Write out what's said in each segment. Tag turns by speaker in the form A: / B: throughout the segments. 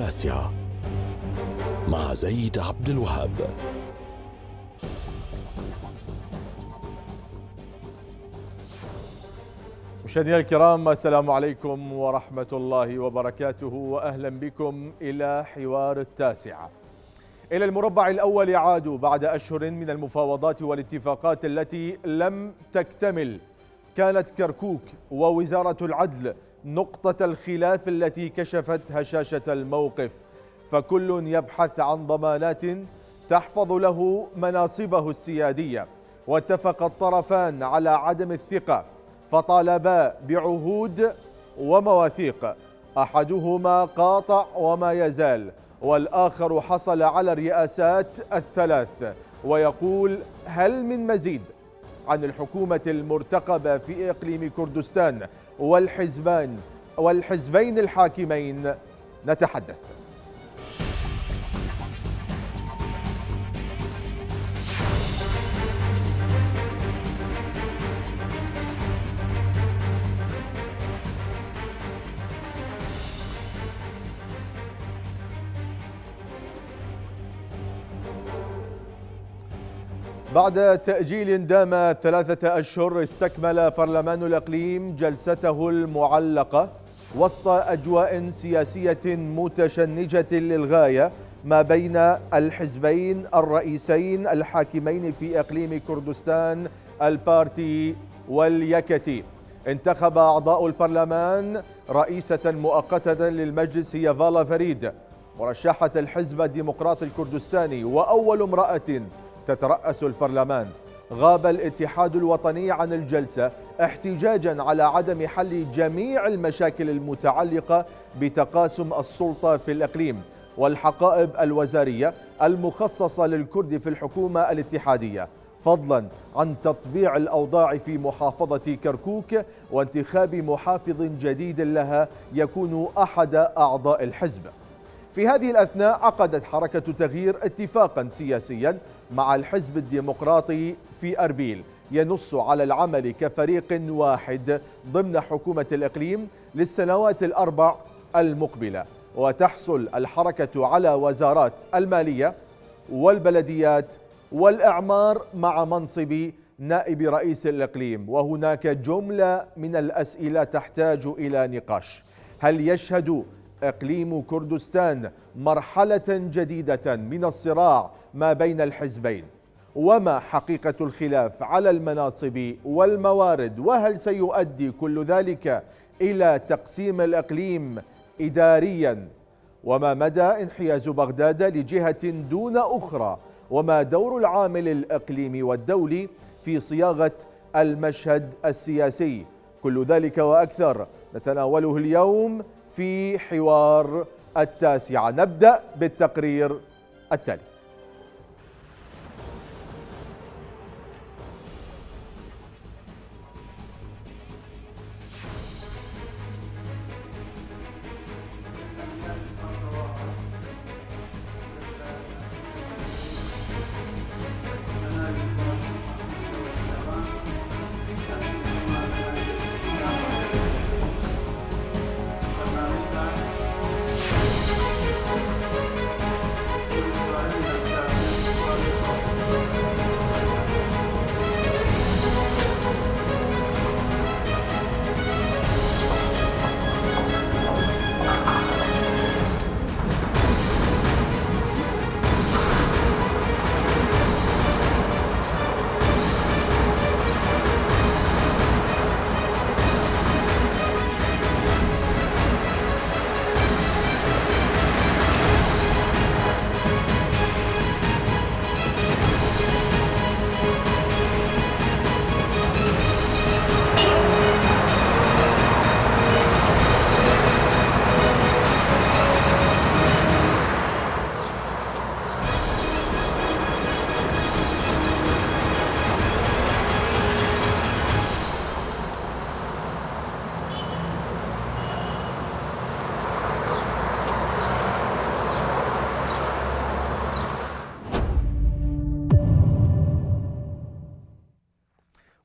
A: التاسعة مع زيد عبد الوهاب مشاهدينا الكرام السلام عليكم ورحمة الله وبركاته وأهلا بكم إلى حوار التاسعة إلى المربع الأول عادوا بعد أشهر من المفاوضات والاتفاقات التي لم تكتمل كانت كركوك ووزارة العدل نقطة الخلاف التي كشفت هشاشة الموقف فكل يبحث عن ضمانات تحفظ له مناصبه السيادية واتفق الطرفان على عدم الثقة فطالبا بعهود ومواثيق أحدهما قاطع وما يزال والآخر حصل على الرئاسات الثلاث ويقول هل من مزيد عن الحكومة المرتقبة في إقليم كردستان والحزبان والحزبين الحاكمين نتحدث بعد تأجيل دام ثلاثة أشهر استكمل برلمان الأقليم جلسته المعلقة وسط أجواء سياسية متشنجة للغاية ما بين الحزبين الرئيسين الحاكمين في أقليم كردستان البارتي واليكتي انتخب أعضاء البرلمان رئيسة مؤقتة للمجلس هي فالا فريد مرشحة الحزب الديمقراطي الكردستاني وأول امرأة تترأس البرلمان غاب الاتحاد الوطني عن الجلسة احتجاجا على عدم حل جميع المشاكل المتعلقة بتقاسم السلطة في الإقليم والحقائب الوزارية المخصصة للكرد في الحكومة الاتحادية فضلا عن تطبيع الأوضاع في محافظة كركوك وانتخاب محافظ جديد لها يكون أحد أعضاء الحزب في هذه الأثناء عقدت حركة تغيير اتفاقا سياسيا مع الحزب الديمقراطي في أربيل ينص على العمل كفريق واحد ضمن حكومة الإقليم للسنوات الأربع المقبلة وتحصل الحركة على وزارات المالية والبلديات والإعمار مع منصب نائب رئيس الإقليم وهناك جملة من الأسئلة تحتاج إلى نقاش هل يشهد إقليم كردستان مرحلة جديدة من الصراع ما بين الحزبين وما حقيقة الخلاف على المناصب والموارد وهل سيؤدي كل ذلك إلى تقسيم الأقليم إداريا وما مدى انحياز بغداد لجهة دون أخرى وما دور العامل الإقليمي والدولي في صياغة المشهد السياسي كل ذلك وأكثر نتناوله اليوم في حوار التاسعة نبدأ بالتقرير التالي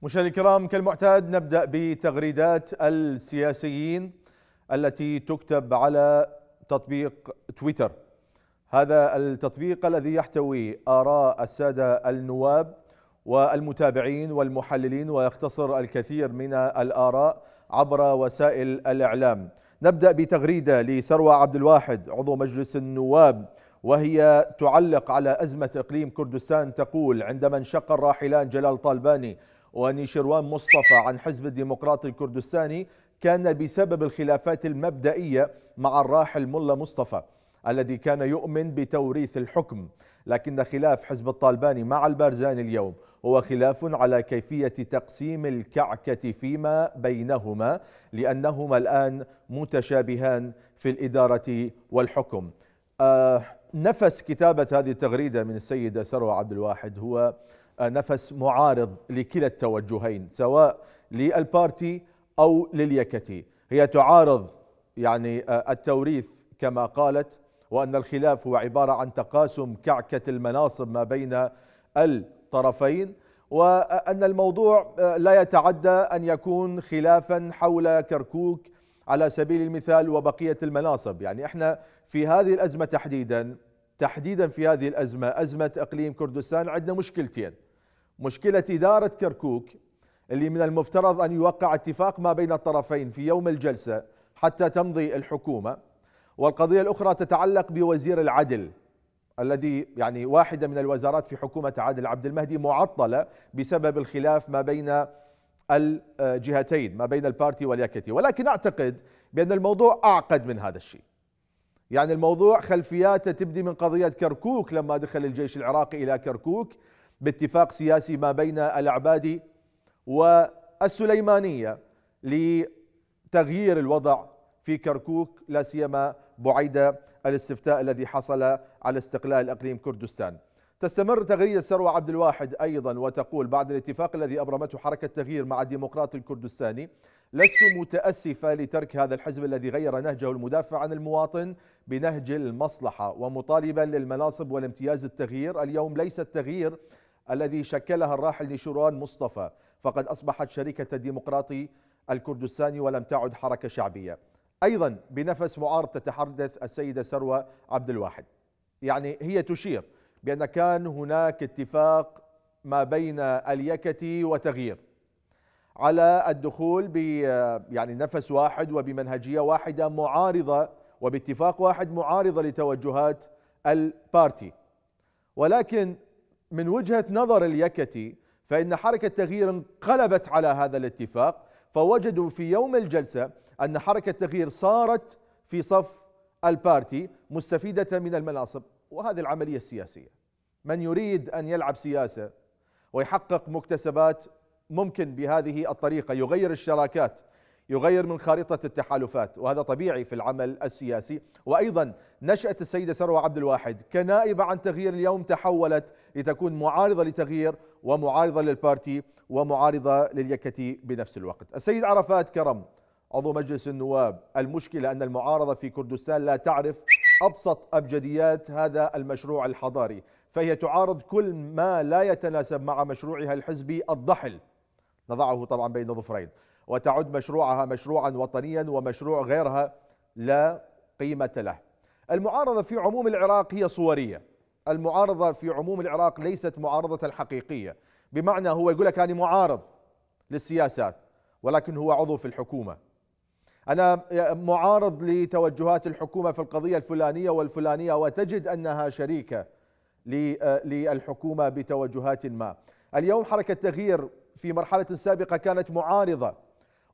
A: مشاهدينا الكرام كالمعتاد نبدا بتغريدات السياسيين التي تكتب على تطبيق تويتر هذا التطبيق الذي يحتوي اراء الساده النواب والمتابعين والمحللين ويختصر الكثير من الاراء عبر وسائل الاعلام نبدا بتغريده لثروه عبد الواحد عضو مجلس النواب وهي تعلق على ازمه اقليم كردستان تقول عندما انشق الراحلان جلال طالباني ونيشروان مصطفى عن حزب الديمقراطي الكردستاني كان بسبب الخلافات المبدئية مع الراحل ملا مصطفى الذي كان يؤمن بتوريث الحكم لكن خلاف حزب الطالباني مع البارزاني اليوم هو خلاف على كيفية تقسيم الكعكة فيما بينهما لأنهما الآن متشابهان في الإدارة والحكم آه نفس كتابة هذه التغريدة من السيدة سروة عبد الواحد هو نفس معارض لكلا التوجهين سواء للبارتي أو لليكتي هي تعارض يعني آه، التوريث كما قالت وأن الخلاف هو عبارة عن تقاسم كعكة المناصب ما بين الطرفين وأن الموضوع آه، لا يتعدى أن يكون خلافا حول كركوك على سبيل المثال وبقية المناصب يعني احنا في هذه الأزمة تحديدا تحديدا في هذه الأزمة أزمة إقليم كردستان عندنا مشكلتين مشكلة إدارة كركوك اللي من المفترض أن يوقع اتفاق ما بين الطرفين في يوم الجلسة حتى تمضي الحكومة والقضية الأخرى تتعلق بوزير العدل الذي يعني واحدة من الوزارات في حكومة عادل عبد المهدي معطلة بسبب الخلاف ما بين الجهتين ما بين البارتي واليكتي ولكن أعتقد بأن الموضوع أعقد من هذا الشيء يعني الموضوع خلفياته تبدي من قضية كركوك لما دخل الجيش العراقي إلى كركوك باتفاق سياسي ما بين العبادي والسليمانية لتغيير الوضع في كركوك لا سيما بعيدة الاستفتاء الذي حصل على استقلال اقليم كردستان تستمر تغريده سروة عبد الواحد ايضا وتقول بعد الاتفاق الذي ابرمته حركه تغيير مع الديمقراط الكردستاني لست متاسفه لترك هذا الحزب الذي غير نهجه المدافع عن المواطن بنهج المصلحه ومطالبا للمناصب والامتياز التغيير اليوم ليس التغيير الذي شكلها الراحل نيشيروان مصطفى فقد أصبحت شركة ديمقراطي الكردستاني ولم تعد حركة شعبية أيضا بنفس معارض تتحدث السيدة سروة عبد الواحد يعني هي تشير بأن كان هناك اتفاق ما بين اليكتي وتغيير على الدخول ب يعني نفس واحد وبمنهجيه واحده معارضه وباتفاق واحد معارضه لتوجهات البارتي ولكن من وجهة نظر اليكتي فإن حركة تغيير انقلبت على هذا الاتفاق فوجدوا في يوم الجلسة أن حركة تغيير صارت في صف البارتي مستفيدة من المناصب وهذه العملية السياسية من يريد أن يلعب سياسة ويحقق مكتسبات ممكن بهذه الطريقة يغير الشراكات يغير من خارطة التحالفات وهذا طبيعي في العمل السياسي وأيضا نشأة السيدة سروة عبد الواحد كنائبة عن تغيير اليوم تحولت لتكون معارضة لتغيير ومعارضة للبارتي ومعارضة لليكتي بنفس الوقت السيد عرفات كرم عضو مجلس النواب المشكلة أن المعارضة في كردستان لا تعرف أبسط أبجديات هذا المشروع الحضاري فهي تعارض كل ما لا يتناسب مع مشروعها الحزبي الضحل نضعه طبعا بين ظفرين وتعد مشروعها مشروعا وطنيا ومشروع غيرها لا قيمة له المعارضة في عموم العراق هي صورية المعارضة في عموم العراق ليست معارضة حقيقية بمعنى هو يقول لك أنا معارض للسياسات ولكن هو عضو في الحكومة أنا معارض لتوجهات الحكومة في القضية الفلانية والفلانية وتجد أنها شريكة للحكومة بتوجهات ما اليوم حركة تغيير في مرحلة سابقة كانت معارضة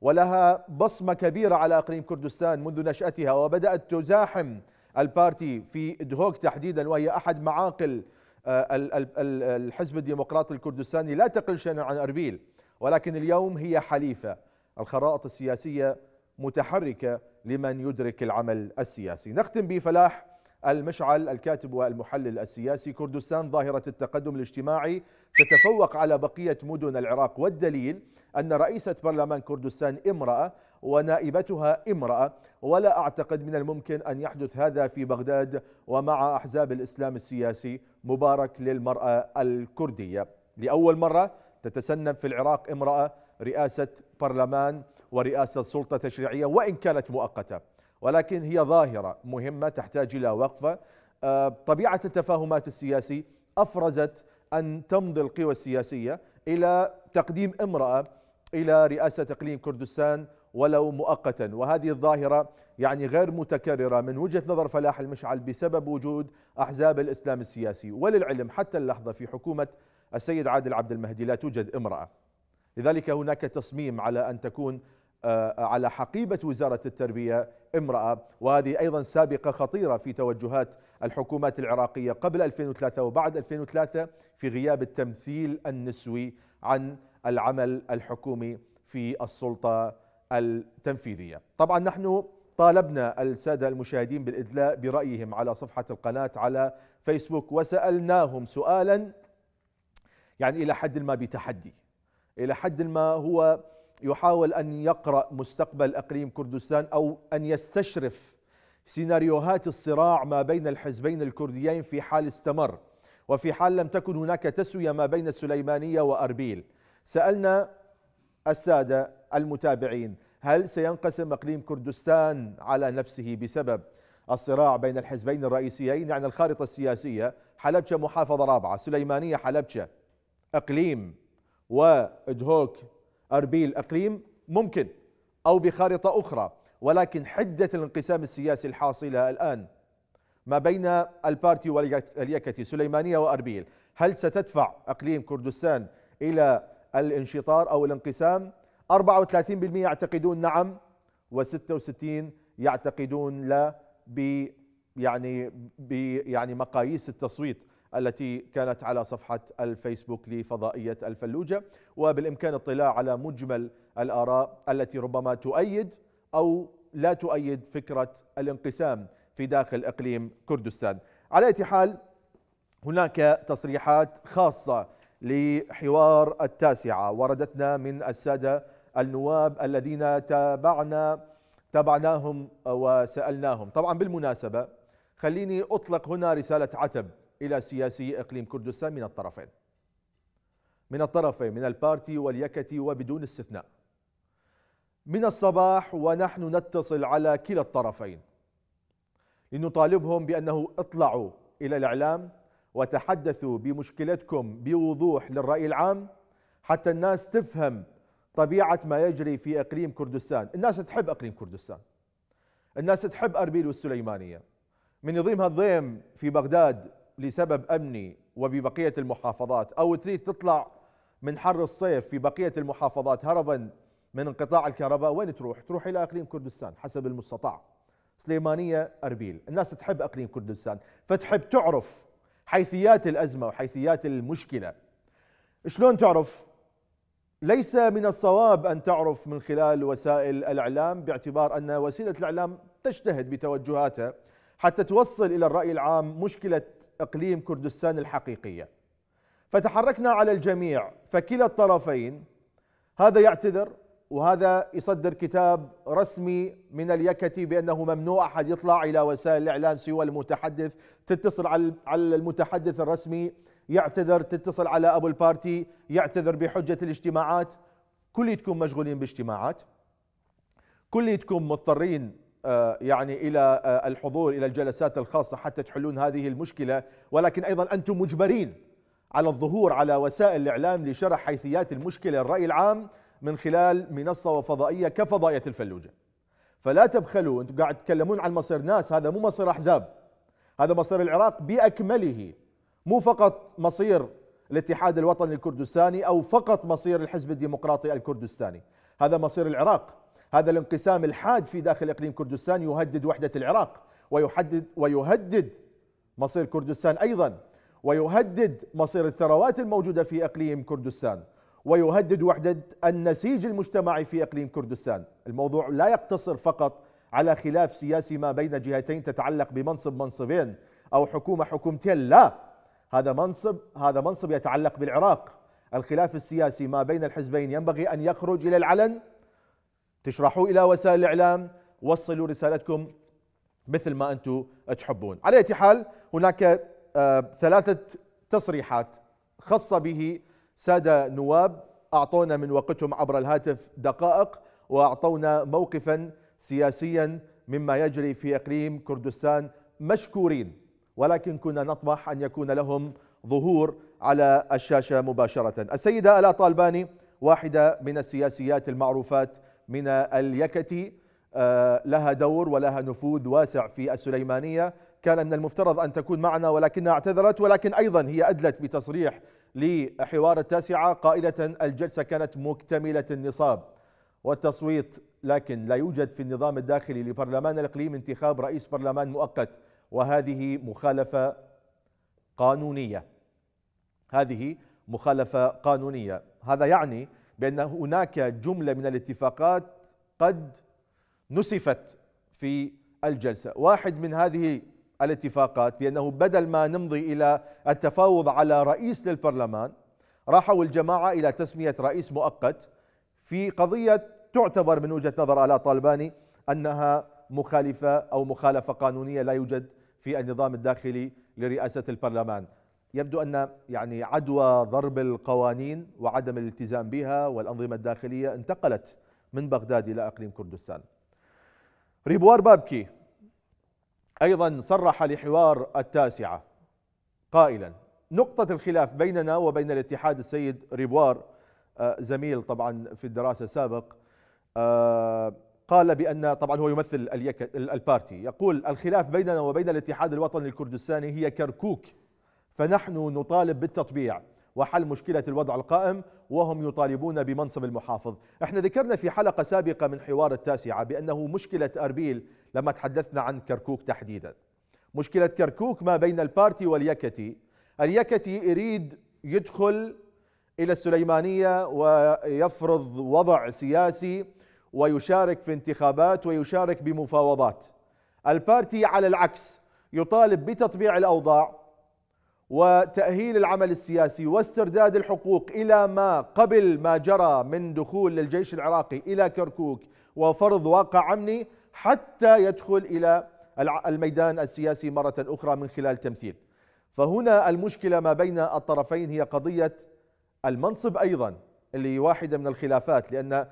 A: ولها بصمة كبيرة على أقليم كردستان منذ نشأتها وبدأت تزاحم البارتي في دهوك تحديدا وهي أحد معاقل آه، الحزب الديمقراطي الكردستاني لا تقل شيئا عن أربيل ولكن اليوم هي حليفة الخرائط السياسية متحركة لمن يدرك العمل السياسي نختم بفلاح المشعل الكاتب والمحلل السياسي كردستان ظاهرة التقدم الاجتماعي تتفوق على بقية مدن العراق والدليل أن رئيسة برلمان كردستان امرأة ونائبتها امرأة ولا أعتقد من الممكن أن يحدث هذا في بغداد ومع أحزاب الإسلام السياسي مبارك للمرأة الكردية لأول مرة تتسنم في العراق امرأة رئاسة برلمان ورئاسة سلطة تشريعية وإن كانت مؤقتة ولكن هي ظاهرة مهمة تحتاج إلى وقفة آه، طبيعة التفاهمات السياسي أفرزت أن تمضي القوى السياسية إلى تقديم امرأة إلى رئاسة إقليم كردستان ولو مؤقتا وهذه الظاهرة يعني غير متكررة من وجهة نظر فلاح المشعل بسبب وجود أحزاب الإسلام السياسي وللعلم حتى اللحظة في حكومة السيد عادل عبد المهدي لا توجد امرأة لذلك هناك تصميم على أن تكون آه، على حقيبة وزارة التربية امرأة وهذه أيضا سابقة خطيرة في توجهات الحكومات العراقية قبل 2003 وبعد 2003 في غياب التمثيل النسوي عن العمل الحكومي في السلطة التنفيذية طبعا نحن طالبنا السادة المشاهدين بالإدلاء برأيهم على صفحة القناة على فيسبوك وسألناهم سؤالا يعني إلى حد ما بتحدي إلى حد ما هو يحاول أن يقرأ مستقبل أقليم كردستان أو أن يستشرف سيناريوهات الصراع ما بين الحزبين الكرديين في حال استمر وفي حال لم تكن هناك تسوية ما بين السليمانية وأربيل سألنا السادة المتابعين هل سينقسم اقليم كردستان على نفسه بسبب الصراع بين الحزبين الرئيسيين يعني الخارطه السياسيه حلبشه محافظه رابعه سليمانيه حلبشه اقليم وادهوك اربيل اقليم ممكن او بخارطه اخرى ولكن حده الانقسام السياسي الحاصله الان ما بين البارتي واليكتي سليمانيه واربيل هل ستدفع اقليم كردستان الى الانشطار أو الانقسام 34% يعتقدون نعم و66 يعتقدون لا ب يعني ب يعني مقاييس التصويت التي كانت على صفحة الفيسبوك لفضائية الفلوجة وبالإمكان الاطلاع على مجمل الآراء التي ربما تؤيد أو لا تؤيد فكرة الانقسام في داخل إقليم كردستان على أي حال هناك تصريحات خاصة لحوار التاسعة وردتنا من السادة النواب الذين تابعنا تابعناهم وسألناهم طبعا بالمناسبة خليني أطلق هنا رسالة عتب إلى سياسي إقليم كردستان من الطرفين من الطرفين من البارتي واليكتي وبدون استثناء من الصباح ونحن نتصل على كلا الطرفين لنطالبهم بأنه اطلعوا إلى الإعلام وتحدثوا بمشكلتكم بوضوح للرأي العام حتى الناس تفهم طبيعة ما يجري في أقليم كردستان الناس تحب أقليم كردستان الناس تحب أربيل والسليمانية من يضيمها الضيم في بغداد لسبب أمني وببقية المحافظات أو تريد تطلع من حر الصيف في بقية المحافظات هربا من انقطاع الكهرباء وين تروح؟ تروح إلى أقليم كردستان حسب المستطاع سليمانية أربيل الناس تحب أقليم كردستان فتحب تعرف حيثيات الأزمة وحيثيات المشكلة شلون تعرف؟ ليس من الصواب أن تعرف من خلال وسائل الإعلام باعتبار أن وسيلة الإعلام تجتهد بتوجهاتها حتى توصل إلى الرأي العام مشكلة إقليم كردستان الحقيقية فتحركنا على الجميع فكلا الطرفين هذا يعتذر وهذا يصدر كتاب رسمي من اليكتي بأنه ممنوع أحد يطلع إلى وسائل الإعلام سوى المتحدث تتصل على المتحدث الرسمي يعتذر تتصل على أبو البارتي يعتذر بحجة الاجتماعات كليتكم مشغولين باجتماعات كليتكم مضطرين آه، يعني إلى آه، الحضور إلى الجلسات الخاصة حتى تحلون هذه المشكلة ولكن أيضا أنتم مجبرين على الظهور على وسائل الإعلام لشرح حيثيات المشكلة الرأي العام من خلال منصة وفضائية كفضائية الفلوجة فلا تبخلوا انتم قاعد تتكلمون عن مصير ناس هذا مو مصير أحزاب هذا مصير العراق بأكمله مو فقط مصير الاتحاد الوطني الكردستاني أو فقط مصير الحزب الديمقراطي الكردستاني هذا مصير العراق هذا الانقسام الحاد في داخل إقليم كردستان يهدد وحدة العراق ويحدد ويهدد مصير كردستان أيضا ويهدد مصير الثروات الموجودة في إقليم كردستان ويهدد وحدة النسيج المجتمعي في إقليم كردستان الموضوع لا يقتصر فقط على خلاف سياسي ما بين جهتين تتعلق بمنصب منصبين أو حكومة حكومتين لا هذا منصب هذا منصب يتعلق بالعراق الخلاف السياسي ما بين الحزبين ينبغي أن يخرج إلى العلن تشرحوا إلى وسائل الإعلام وصلوا رسالتكم مثل ما أنتم تحبون على حال هناك آه، ثلاثة تصريحات خاصة به سادة نواب أعطونا من وقتهم عبر الهاتف دقائق وأعطونا موقفا سياسيا مما يجري في إقليم كردستان مشكورين ولكن كنا نطمح أن يكون لهم ظهور على الشاشة مباشرة السيدة ألا طالباني واحدة من السياسيات المعروفات من اليكتي آه، لها دور ولها نفوذ واسع في السليمانية كان من المفترض أن تكون معنا ولكنها اعتذرت ولكن أيضا هي أدلت بتصريح لحوار التاسعة قائلة الجلسة كانت مكتملة النصاب والتصويت لكن لا يوجد في النظام الداخلي لبرلمان الإقليم انتخاب رئيس برلمان مؤقت وهذه مخالفة قانونية هذه مخالفة قانونية هذا يعني بأن هناك جملة من الاتفاقات قد نسفت في الجلسة واحد من هذه الاتفاقات بأنه بدل ما نمضي إلى التفاوض على رئيس للبرلمان راحوا الجماعة إلى تسمية رئيس مؤقت في قضية تعتبر من وجهة نظر آلاء طالباني أنها مخالفة أو مخالفة قانونية لا يوجد في النظام الداخلي لرئاسة البرلمان يبدو أن يعني عدوى ضرب القوانين وعدم الالتزام بها والأنظمة الداخلية انتقلت من بغداد إلى أقليم كردستان ريبوار بابكي أيضا صرح لحوار التاسعة قائلا نقطة الخلاف بيننا وبين الاتحاد السيد ريبوار آه، زميل طبعا في الدراسة السابق آه، قال بأن طبعا هو يمثل البارتي يقول الخلاف بيننا وبين الاتحاد الوطني الكردستاني هي كركوك فنحن نطالب بالتطبيع وحل مشكلة الوضع القائم وهم يطالبون بمنصب المحافظ احنا ذكرنا في حلقة سابقة من حوار التاسعة بأنه مشكلة أربيل لما تحدثنا عن كركوك تحديدا مشكلة كركوك ما بين البارتي واليكتي اليكتي يريد يدخل إلى السليمانية ويفرض وضع سياسي ويشارك في انتخابات ويشارك بمفاوضات البارتي على العكس يطالب بتطبيع الأوضاع وتأهيل العمل السياسي واسترداد الحقوق إلى ما قبل ما جرى من دخول للجيش العراقي إلى كركوك وفرض واقع أمني حتى يدخل إلى الميدان السياسي مرة أخرى من خلال تمثيل فهنا المشكلة ما بين الطرفين هي قضية المنصب أيضا اللي واحدة من الخلافات لأن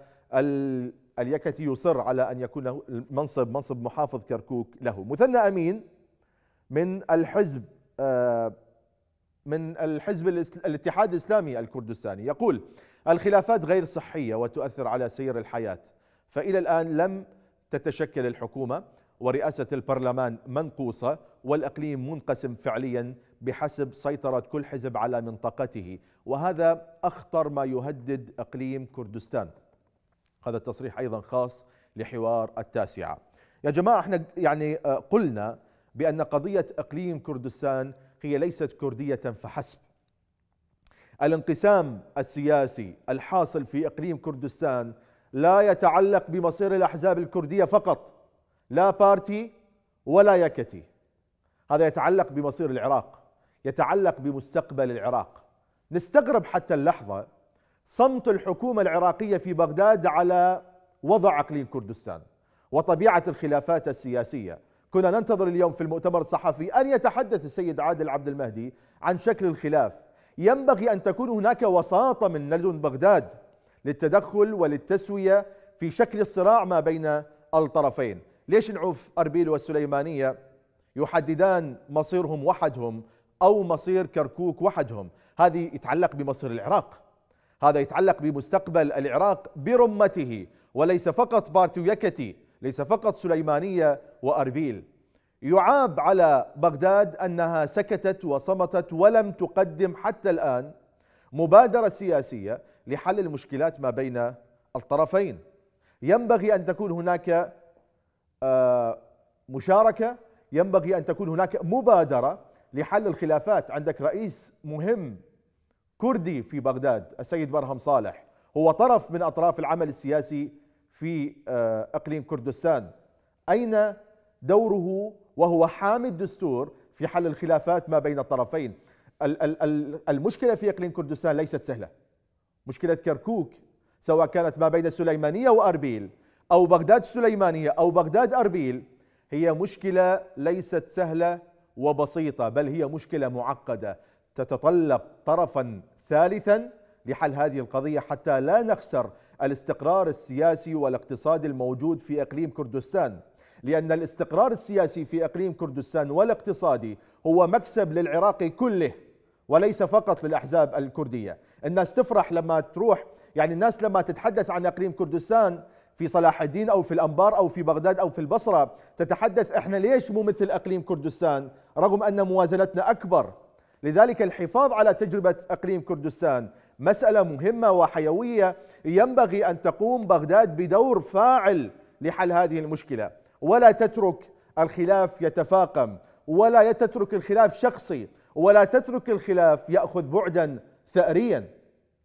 A: اليكتي يصر على أن يكون المنصب منصب محافظ كركوك له مثنى أمين من الحزب آه، من الحزب الاتحاد الإسلامي الكردستاني يقول الخلافات غير صحية وتؤثر على سير الحياة فإلى الآن لم تتشكل الحكومة ورئاسة البرلمان منقوصة والأقليم منقسم فعليا بحسب سيطرة كل حزب على منطقته وهذا أخطر ما يهدد أقليم كردستان هذا التصريح أيضا خاص لحوار التاسعة يا جماعة احنا يعني آه، قلنا بأن قضية أقليم كردستان هي ليست كردية فحسب الانقسام السياسي الحاصل في أقليم كردستان لا يتعلق بمصير الأحزاب الكردية فقط لا بارتي ولا يكتي هذا يتعلق بمصير العراق يتعلق بمستقبل العراق نستغرب حتى اللحظة صمت الحكومة العراقية في بغداد على وضع اقليم كردستان وطبيعه الخلافات السياسيه، كنا ننتظر اليوم في المؤتمر الصحفي ان يتحدث السيد عادل عبد المهدي عن شكل الخلاف، ينبغي ان تكون هناك وساطه من لدن بغداد للتدخل وللتسوية في شكل الصراع ما بين الطرفين ليش نعوف أربيل والسليمانية يحددان مصيرهم وحدهم أو مصير كركوك وحدهم هذه يتعلق بمصير العراق هذا يتعلق بمستقبل العراق برمته وليس فقط يكتي ليس فقط سليمانية وأربيل يعاب على بغداد أنها سكتت وصمتت ولم تقدم حتى الآن مبادرة سياسية لحل المشكلات ما بين الطرفين ينبغي أن تكون هناك آه، مشاركة ينبغي أن تكون هناك مبادرة لحل الخلافات عندك رئيس مهم كردي في بغداد السيد برهم صالح هو طرف من أطراف العمل السياسي في آه، أقليم كردستان أين دوره وهو حامي الدستور في حل الخلافات ما بين الطرفين المشكلة في إقليم كردستان ليست سهلة مشكلة كركوك سواء كانت ما بين السليمانية وأربيل أو بغداد السليمانية أو بغداد أربيل هي مشكلة ليست سهلة وبسيطة بل هي مشكلة معقدة تتطلب طرفا ثالثا لحل هذه القضية حتى لا نخسر الاستقرار السياسي والاقتصادي الموجود في إقليم كردستان لأن الاستقرار السياسي في إقليم كردستان والاقتصادي هو مكسب للعراق كله وليس فقط للأحزاب الكردية الناس تفرح لما تروح يعني الناس لما تتحدث عن اقليم كردستان في صلاح الدين او في الانبار او في بغداد او في البصره تتحدث احنا ليش مو مثل اقليم كردستان رغم ان موازنتنا اكبر لذلك الحفاظ على تجربه اقليم كردستان مساله مهمه وحيويه ينبغي ان تقوم بغداد بدور فاعل لحل هذه المشكله ولا تترك الخلاف يتفاقم ولا تترك الخلاف شخصي ولا تترك الخلاف ياخذ بعدا ثأريا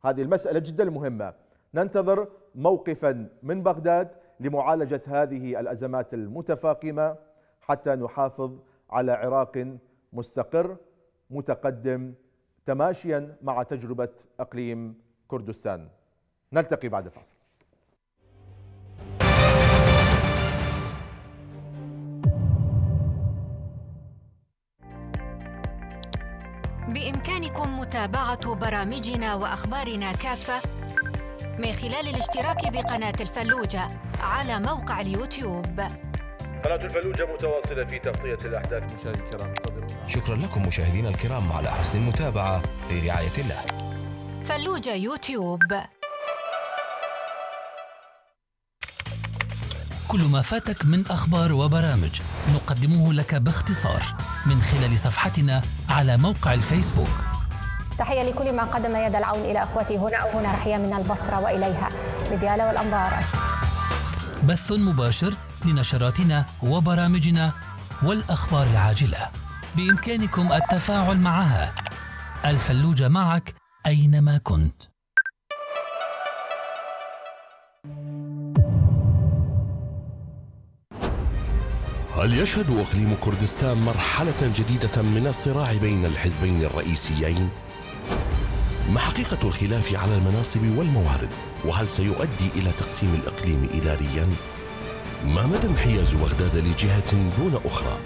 A: هذه المسألة جدا مهمة ننتظر موقفا من بغداد لمعالجة هذه الأزمات المتفاقمة حتى نحافظ على عراق مستقر متقدم تماشيا مع تجربة أقليم كردستان نلتقي بعد فاصل
B: متابعه برامجنا وأخبارنا كافة من خلال الاشتراك بقناة الفلوجة على موقع اليوتيوب
A: قناة الفلوجة متواصلة في تغطية الأحداث مشاهدي الكرام شكرا لكم مشاهدينا الكرام على حسن المتابعة في رعاية الله
B: فلوجة يوتيوب كل ما فاتك من أخبار وبرامج نقدمه لك باختصار من خلال صفحتنا على موقع الفيسبوك تحية لكل من قدم يد العون إلى أخوتي هنا أو هنا رحية من البصرة وإليها بديالة والأنبار بث مباشر لنشراتنا وبرامجنا والأخبار العاجلة بإمكانكم التفاعل معها الفلوجة معك أينما كنت
A: هل يشهد اقليم كردستان مرحله جديده من الصراع بين الحزبين الرئيسيين ما حقيقة الخلاف على المناصب والموارد؟ وهل سيؤدي إلى تقسيم الإقليم إداريا؟ ما مدى انحياز بغداد لجهة دون أخرى؟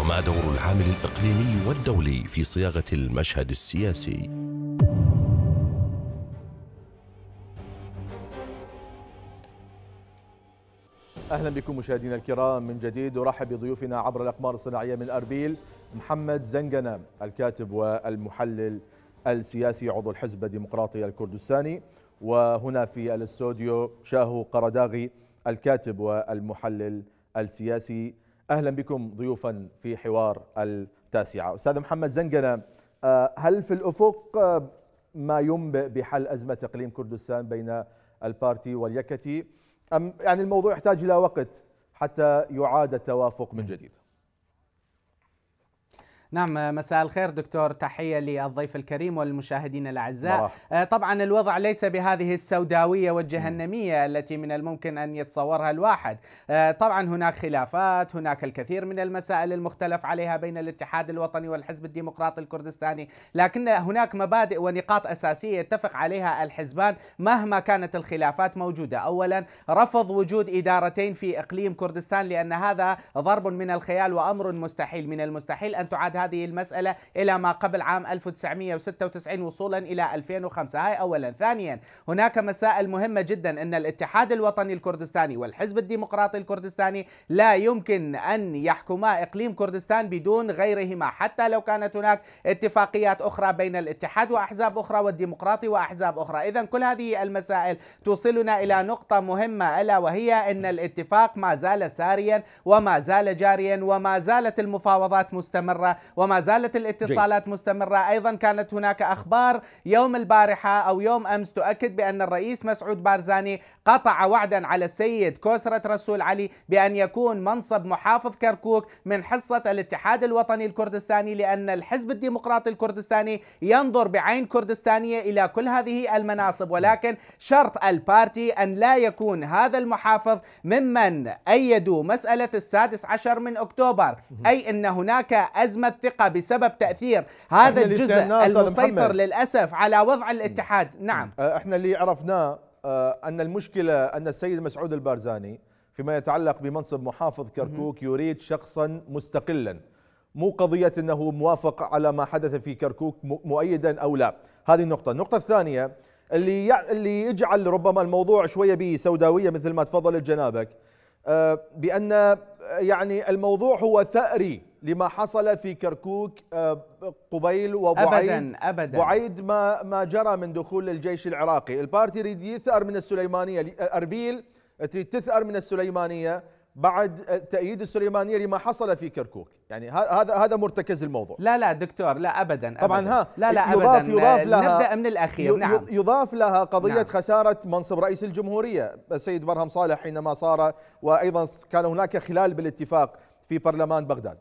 A: وما دور العامل الإقليمي والدولي في صياغة المشهد السياسي؟ أهلا بكم مشاهدينا الكرام من جديد أرحب بضيوفنا عبر الأقمار الصناعية من أربيل محمد زنقنة الكاتب والمحلل السياسي عضو الحزب الديمقراطي الكردستاني وهنا في الاستوديو شاهو قرداغي الكاتب والمحلل السياسي أهلا بكم ضيوفا في حوار التاسعة أستاذ محمد زنقنة آه، هل في الأفق آه، ما ينبئ بحل أزمة إقليم كردستان بين البارتي واليكتي أم يعني الموضوع يحتاج إلى وقت حتى يعاد التوافق من جديد
C: نعم مساء الخير دكتور تحية للضيف الكريم والمشاهدين الأعزاء مرح. آه، طبعا الوضع ليس بهذه السوداوية والجهنمية التي من الممكن أن يتصورها الواحد آه، طبعا هناك خلافات هناك الكثير من المسائل المختلف عليها بين الاتحاد الوطني والحزب الديمقراطي الكردستاني لكن هناك مبادئ ونقاط أساسية يتفق عليها الحزبان مهما كانت الخلافات موجودة أولا رفض وجود إدارتين في إقليم كردستان لأن هذا ضرب من الخيال وأمر مستحيل من المستحيل أن تعاد هذه المسألة إلى ما قبل عام 1996 وصولا إلى 2005 هاي أولا ثانيا هناك مسائل مهمة جدا أن الاتحاد الوطني الكردستاني والحزب الديمقراطي الكردستاني لا يمكن أن يحكما إقليم كردستان بدون غيرهما حتى لو كانت هناك اتفاقيات أخرى بين الاتحاد وأحزاب أخرى والديمقراطي وأحزاب أخرى إذا كل هذه المسائل توصلنا إلى نقطة مهمة ألا وهي أن الاتفاق ما زال ساريا وما زال جاريا وما زالت المفاوضات مستمرة وما زالت الاتصالات جي. مستمرة أيضا كانت هناك أخبار يوم البارحة أو يوم أمس تؤكد بأن الرئيس مسعود بارزاني قطع وعدا على السيد كوسرة رسول علي بأن يكون منصب محافظ كركوك من حصة الاتحاد الوطني الكردستاني لأن الحزب الديمقراطي الكردستاني ينظر بعين كردستانية إلى كل هذه المناصب ولكن شرط البارتي أن لا يكون هذا المحافظ ممن أيدوا مسألة السادس عشر من أكتوبر أي أن هناك أزمة الثقة بسبب تأثير
A: هذا الجزء المسيطر للأسف على وضع الاتحاد نعم آه، احنا اللي عرفناه آه، أن المشكلة أن السيد مسعود البارزاني فيما يتعلق بمنصب محافظ كركوك يريد شخصا مستقلا مو قضية أنه موافق على ما حدث في كركوك مؤيدا أو لا هذه النقطة النقطة الثانية اللي اللي يجعل ربما الموضوع شوية بسوداوية مثل ما تفضل الجنابك آه، بأن يعني الموضوع هو ثأري لما حصل في كركوك آه، قبيل وبعيد أبدا أبدا بعيد ما ما جرى من دخول الجيش العراقي البارتي يريد يثأر من السليمانية آه، أربيل تريد تثأر من السليمانية بعد آه، تأييد السليمانية لما حصل في كركوك يعني هذا هذا مرتكز الموضوع لا
C: لا دكتور لا
A: أبدا طبعا أبداً ها لا لا يضاف أبدا يضاف لها نبدأ من الأخير نعم يضاف لها قضية نعم خسارة منصب رئيس الجمهورية السيد برهم صالح حينما صار وأيضا كان هناك خلال بالاتفاق في برلمان بغداد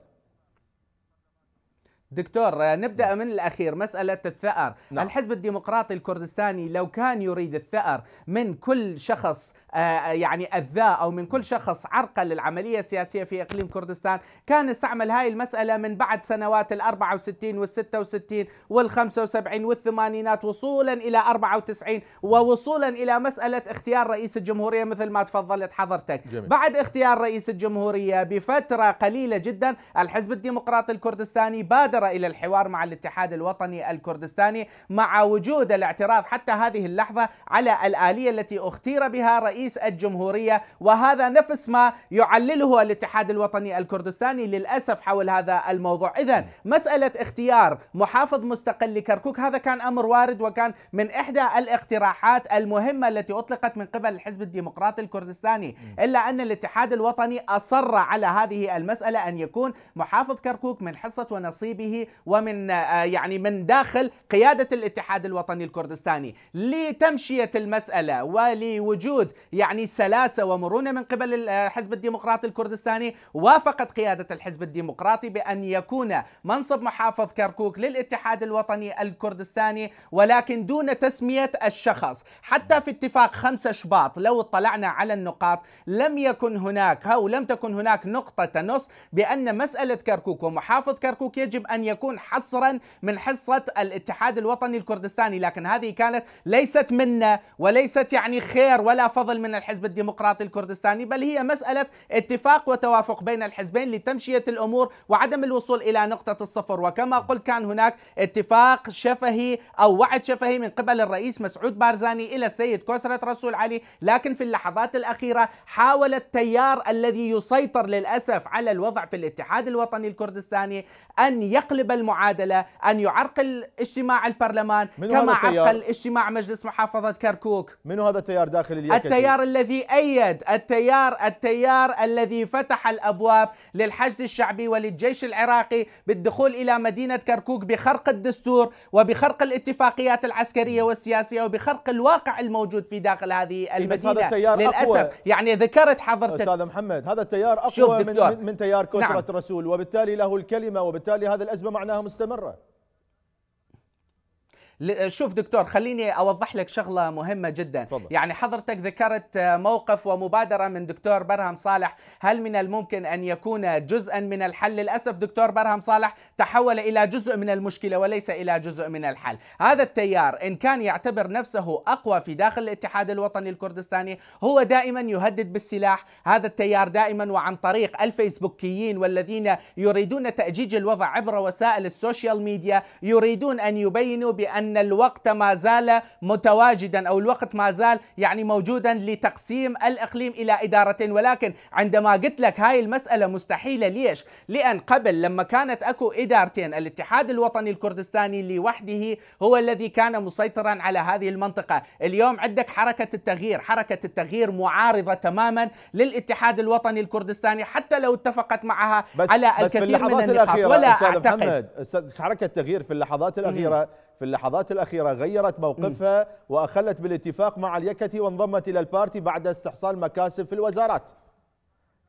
C: دكتور آه، نبدا نعم. من الاخير مساله الثأر نعم. الحزب الديمقراطي الكردستاني لو كان يريد الثأر من كل شخص آه، آه، يعني أذى أو من كل شخص عرقل للعملية السياسية في إقليم كردستان كان استعمل هاي المسألة من بعد سنوات ال 64 وال 66 وال 75 والثمانينات وصولا إلى 94 ووصولا إلى مسألة اختيار رئيس الجمهورية مثل ما تفضلت حضرتك جميل. بعد اختيار رئيس الجمهورية بفترة قليلة جدا الحزب الديمقراطي الكردستاني بادر إلى الحوار مع الاتحاد الوطني الكردستاني مع وجود الاعتراض حتى هذه اللحظة على الآلية التي اختير بها رئيس رئيس الجمهورية وهذا نفس ما يعلله الاتحاد الوطني الكردستاني للأسف حول هذا الموضوع إذا مسألة اختيار محافظ مستقل لكركوك هذا كان أمر وارد وكان من إحدى الاقتراحات المهمة التي أطلقت من قبل الحزب الديمقراطي الكردستاني إلا أن الاتحاد الوطني أصر على هذه المسألة أن يكون محافظ كركوك من حصة ونصيبه ومن آه، يعني من داخل قيادة الاتحاد الوطني الكردستاني لتمشية المسألة ولوجود يعني سلاسة ومرونة من قبل الحزب آه، الديمقراطي الكردستاني وافقت قيادة الحزب الديمقراطي بأن يكون منصب محافظ كركوك للاتحاد الوطني الكردستاني ولكن دون تسمية الشخص حتى في اتفاق 5 شباط لو اطلعنا على النقاط لم يكن هناك أو لم تكن هناك نقطة تنص بأن مسألة كركوك ومحافظ كركوك يجب أن يكون حصرا من حصة الاتحاد الوطني الكردستاني لكن هذه كانت ليست منا وليست يعني خير ولا فضل من الحزب الديمقراطي الكردستاني بل هي مسألة اتفاق وتوافق بين الحزبين لتمشية الأمور وعدم الوصول إلى نقطة الصفر وكما قلت كان هناك اتفاق شفهي أو وعد شفهي من قبل الرئيس مسعود بارزاني إلى السيد كوسرة رسول علي لكن في اللحظات الأخيرة حاول التيار الذي يسيطر للأسف على الوضع في الاتحاد الوطني الكردستاني أن يقلب المعادلة أن يعرقل اجتماع البرلمان كما عرقل اجتماع مجلس محافظة كركوك من هذا التيار داخل اليكتي؟ التيار الذي أيد التيار التيار الذي فتح الأبواب للحشد الشعبي وللجيش العراقي بالدخول إلى مدينة كركوك بخرق الدستور وبخرق الاتفاقيات العسكرية والسياسية وبخرق الواقع الموجود في داخل هذه إيه، المدينة هذا التيار للأسف أقوى.
A: يعني ذكرت حضرتك أستاذ محمد هذا التيار أقوى من, من تيار كسرة نعم. رسول وبالتالي له الكلمة وبالتالي هذه الأزمة معناها مستمرة شوف دكتور خليني اوضح لك شغله
C: مهمه جدا فضل. يعني حضرتك ذكرت آه، موقف ومبادره من دكتور برهم صالح هل من الممكن ان يكون جزءا من الحل للاسف دكتور برهم صالح تحول الى جزء من المشكله وليس الى جزء من الحل هذا التيار ان كان يعتبر نفسه اقوى في داخل الاتحاد الوطني الكردستاني هو دائما يهدد بالسلاح هذا التيار دائما وعن طريق الفيسبوكيين والذين يريدون تاجيج الوضع عبر وسائل السوشيال ميديا يريدون ان يبينوا بان ان الوقت ما زال متواجدا او الوقت ما زال يعني موجودا لتقسيم الاقليم الى اداره ولكن عندما قلت لك هاي المساله مستحيله ليش؟ لان قبل لما كانت اكو ادارتين الاتحاد الوطني الكردستاني لوحده هو الذي كان مسيطرا على هذه المنطقه، اليوم عندك حركه التغيير، حركه التغيير معارضه تماما للاتحاد الوطني الكردستاني حتى لو اتفقت معها بس على الكثير بس الكثير من النقاط ولا أستاذ اعتقد
A: محمد حركه التغيير في اللحظات الاخيره في اللحظات الأخيرة غيرت موقفها وأخلت بالاتفاق مع اليكتي وانضمت إلى البارتي بعد استحصال مكاسب في الوزارات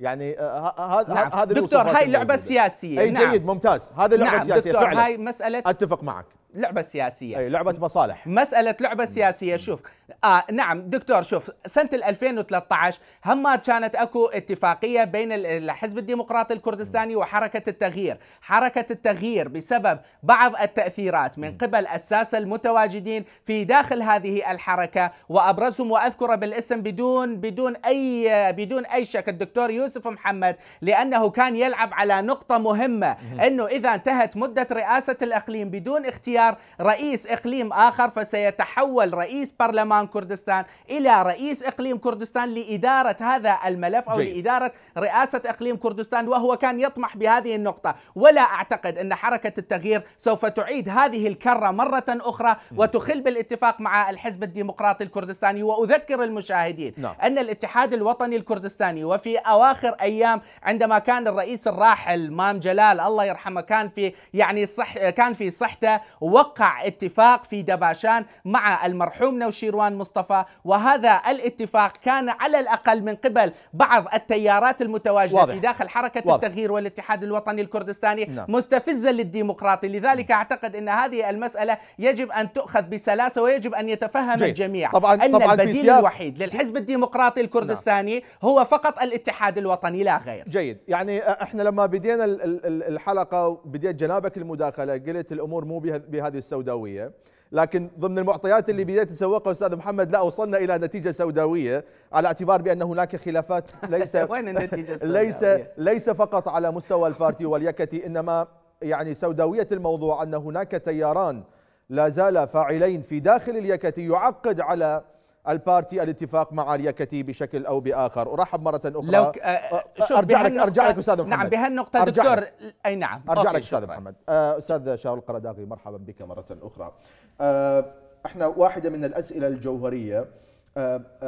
A: يعني آه، هذا نعم. هذه دكتور هاي لعبة سياسية أي نعم. جيد ممتاز هذه لعبة نعم. سياسية دكتور فعلا هاي
C: مسألة أتفق معك لعبه سياسيه اي لعبه مصالح مساله لعبه سياسيه شوف آه نعم دكتور شوف سنه 2013 هما كانت اكو اتفاقيه بين الحزب الديمقراطي الكردستاني وحركه التغيير حركه التغيير بسبب بعض التاثيرات من قبل الساسه المتواجدين في داخل هذه الحركه وابرزهم واذكر بالاسم بدون بدون اي بدون اي شك الدكتور يوسف محمد لانه كان يلعب على نقطه مهمه انه اذا انتهت مده رئاسه الاقليم بدون اختيار اختيار رئيس إقليم آخر فسيتحول رئيس برلمان كردستان إلى رئيس إقليم كردستان لإدارة هذا الملف أو جيد. لإدارة رئاسة إقليم كردستان وهو كان يطمح بهذه النقطة ولا أعتقد أن حركة التغيير سوف تعيد هذه الكرة مرة أخرى وتخل بالاتفاق مع الحزب الديمقراطي الكردستاني وأذكر المشاهدين نعم. أن الاتحاد الوطني الكردستاني وفي أواخر أيام عندما كان الرئيس الراحل مام جلال الله يرحمه كان في يعني صح كان في صحته وقع اتفاق في دباشان مع المرحوم نوشيروان مصطفى وهذا الاتفاق كان على الأقل من قبل بعض التيارات المتواجدة واضح. في داخل حركة واضح. التغيير والاتحاد الوطني الكردستاني نعم. مستفزة للديمقراطي لذلك أعتقد أن هذه المسألة يجب أن تؤخذ بسلاسة ويجب أن يتفهم جيد. الجميع طبعا أن طبعا البديل الوحيد للحزب الديمقراطي الكردستاني نعم. هو فقط الاتحاد الوطني
B: لا غير
A: جيد يعني احنا لما بدينا الحلقة بديت جنابك المداخلة قلت الأمور مو بها هذه السوداويه لكن ضمن المعطيات اللي بديت تسوقها استاذ محمد لا وصلنا الى نتيجه سوداويه على اعتبار بان هناك خلافات ليس وين النتيجه ليس ليس فقط على مستوى البارتي واليكتي انما يعني سوداويه الموضوع ان هناك تياران لا زال فاعلين في داخل اليكتي يعقد على البارتي الاتفاق مع اليكتي بشكل او باخر ارحب مره اخرى لو ك... أه شوف ارجع لك ارجع لك استاذ محمد نعم بهالنقطه دكتور
C: اي نعم ارجع لك استاذ محمد
A: استاذ شاول القرداغي مرحبا بك مره اخرى أه احنا واحده من الاسئله الجوهريه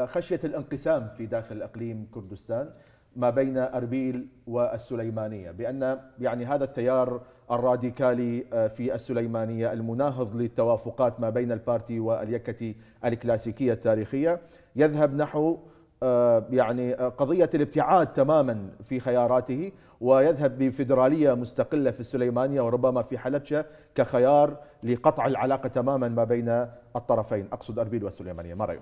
A: خشيه الانقسام في داخل اقليم كردستان ما بين اربيل والسليمانيه بان يعني هذا التيار الراديكالي آه، في السليمانية المناهض للتوافقات ما بين البارتي واليكة الكلاسيكية التاريخية يذهب نحو آه، يعني آه، قضية الابتعاد تماما في خياراته ويذهب بفدرالية مستقلة في السليمانية وربما في حلبشة كخيار لقطع العلاقة تماما ما بين الطرفين أقصد أربيل والسليمانية ما رأيك؟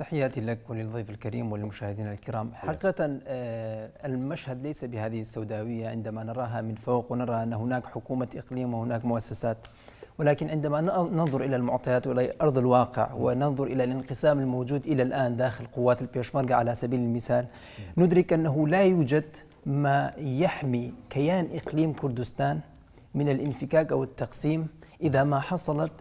B: تحياتي لك وللضيف الكريم وللمشاهدين الكرام نعم. حقيقة آه، المشهد ليس بهذه السوداوية عندما نراها من فوق ونرى أن هناك حكومة إقليم وهناك مؤسسات ولكن عندما ننظر إلى المعطيات وإلى أرض الواقع وننظر إلى الانقسام الموجود إلى الآن داخل قوات البيشمركة على سبيل المثال نعم. ندرك أنه لا يوجد ما يحمي كيان إقليم كردستان من الانفكاك أو التقسيم إذا ما حصلت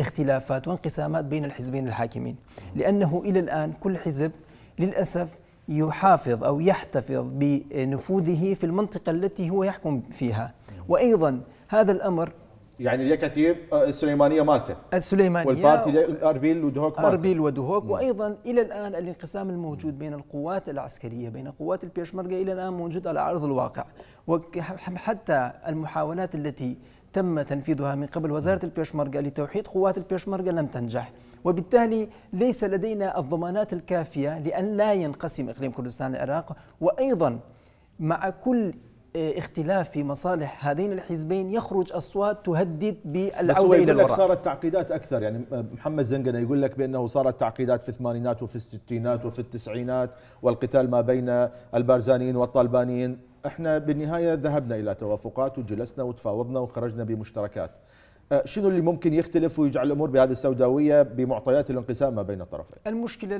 B: اختلافات وانقسامات بين الحزبين الحاكمين لأنه إلى الآن كل حزب للأسف يحافظ أو يحتفظ بنفوذه في المنطقة التي هو يحكم فيها وأيضا هذا الأمر
A: يعني اليكتيب آه، السليمانيه مالته السليمانيه والبارتي اربيل ودهوك مالته اربيل ودهوك
B: وايضا الى الان الانقسام الموجود بين القوات العسكريه بين قوات البيشمركه الى الان موجود على ارض الواقع وحتى المحاولات التي تم تنفيذها من قبل وزارة البيشمركة لتوحيد قوات البيشمركة لم تنجح وبالتالي ليس لدينا الضمانات الكافية لأن لا ينقسم إقليم كردستان العراق وأيضا مع كل آه، اختلاف في مصالح هذين الحزبين يخرج اصوات تهدد بالعوده الى الوراء
A: صارت تعقيدات اكثر يعني محمد زنقنه يقول لك بانه صارت تعقيدات في الثمانينات وفي الستينات وفي التسعينات والقتال ما بين البارزانيين والطالبانيين احنا بالنهايه ذهبنا الى توافقات وجلسنا وتفاوضنا وخرجنا بمشتركات أه، شنو اللي ممكن يختلف ويجعل الامور بهذه السوداويه بمعطيات الانقسام ما بين الطرفين؟
B: المشكله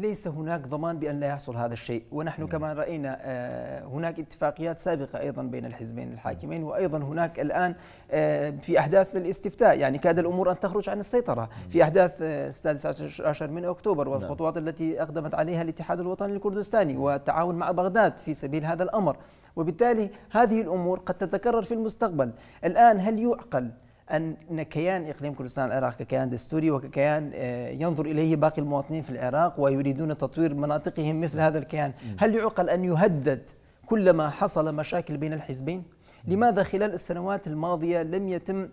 B: ليس هناك ضمان بان لا يحصل هذا الشيء، ونحن كما راينا أه، هناك اتفاقيات سابقه ايضا بين الحزبين الحاكمين وايضا هناك الان أه، في احداث الاستفتاء يعني كاد الامور ان تخرج عن السيطره في احداث السادس عشر من اكتوبر نعم. والخطوات التي اقدمت عليها الاتحاد الوطني الكردستاني والتعاون مع بغداد في سبيل هذا الامر، وبالتالي هذه الأمور قد تتكرر في المستقبل الآن هل يعقل أن كيان إقليم كردستان العراق ككيان دستوري وككيان آه، ينظر إليه باقي المواطنين في العراق ويريدون تطوير مناطقهم مثل هذا الكيان هل يعقل أن يهدد كلما حصل مشاكل بين الحزبين؟ لماذا خلال السنوات الماضية لم يتم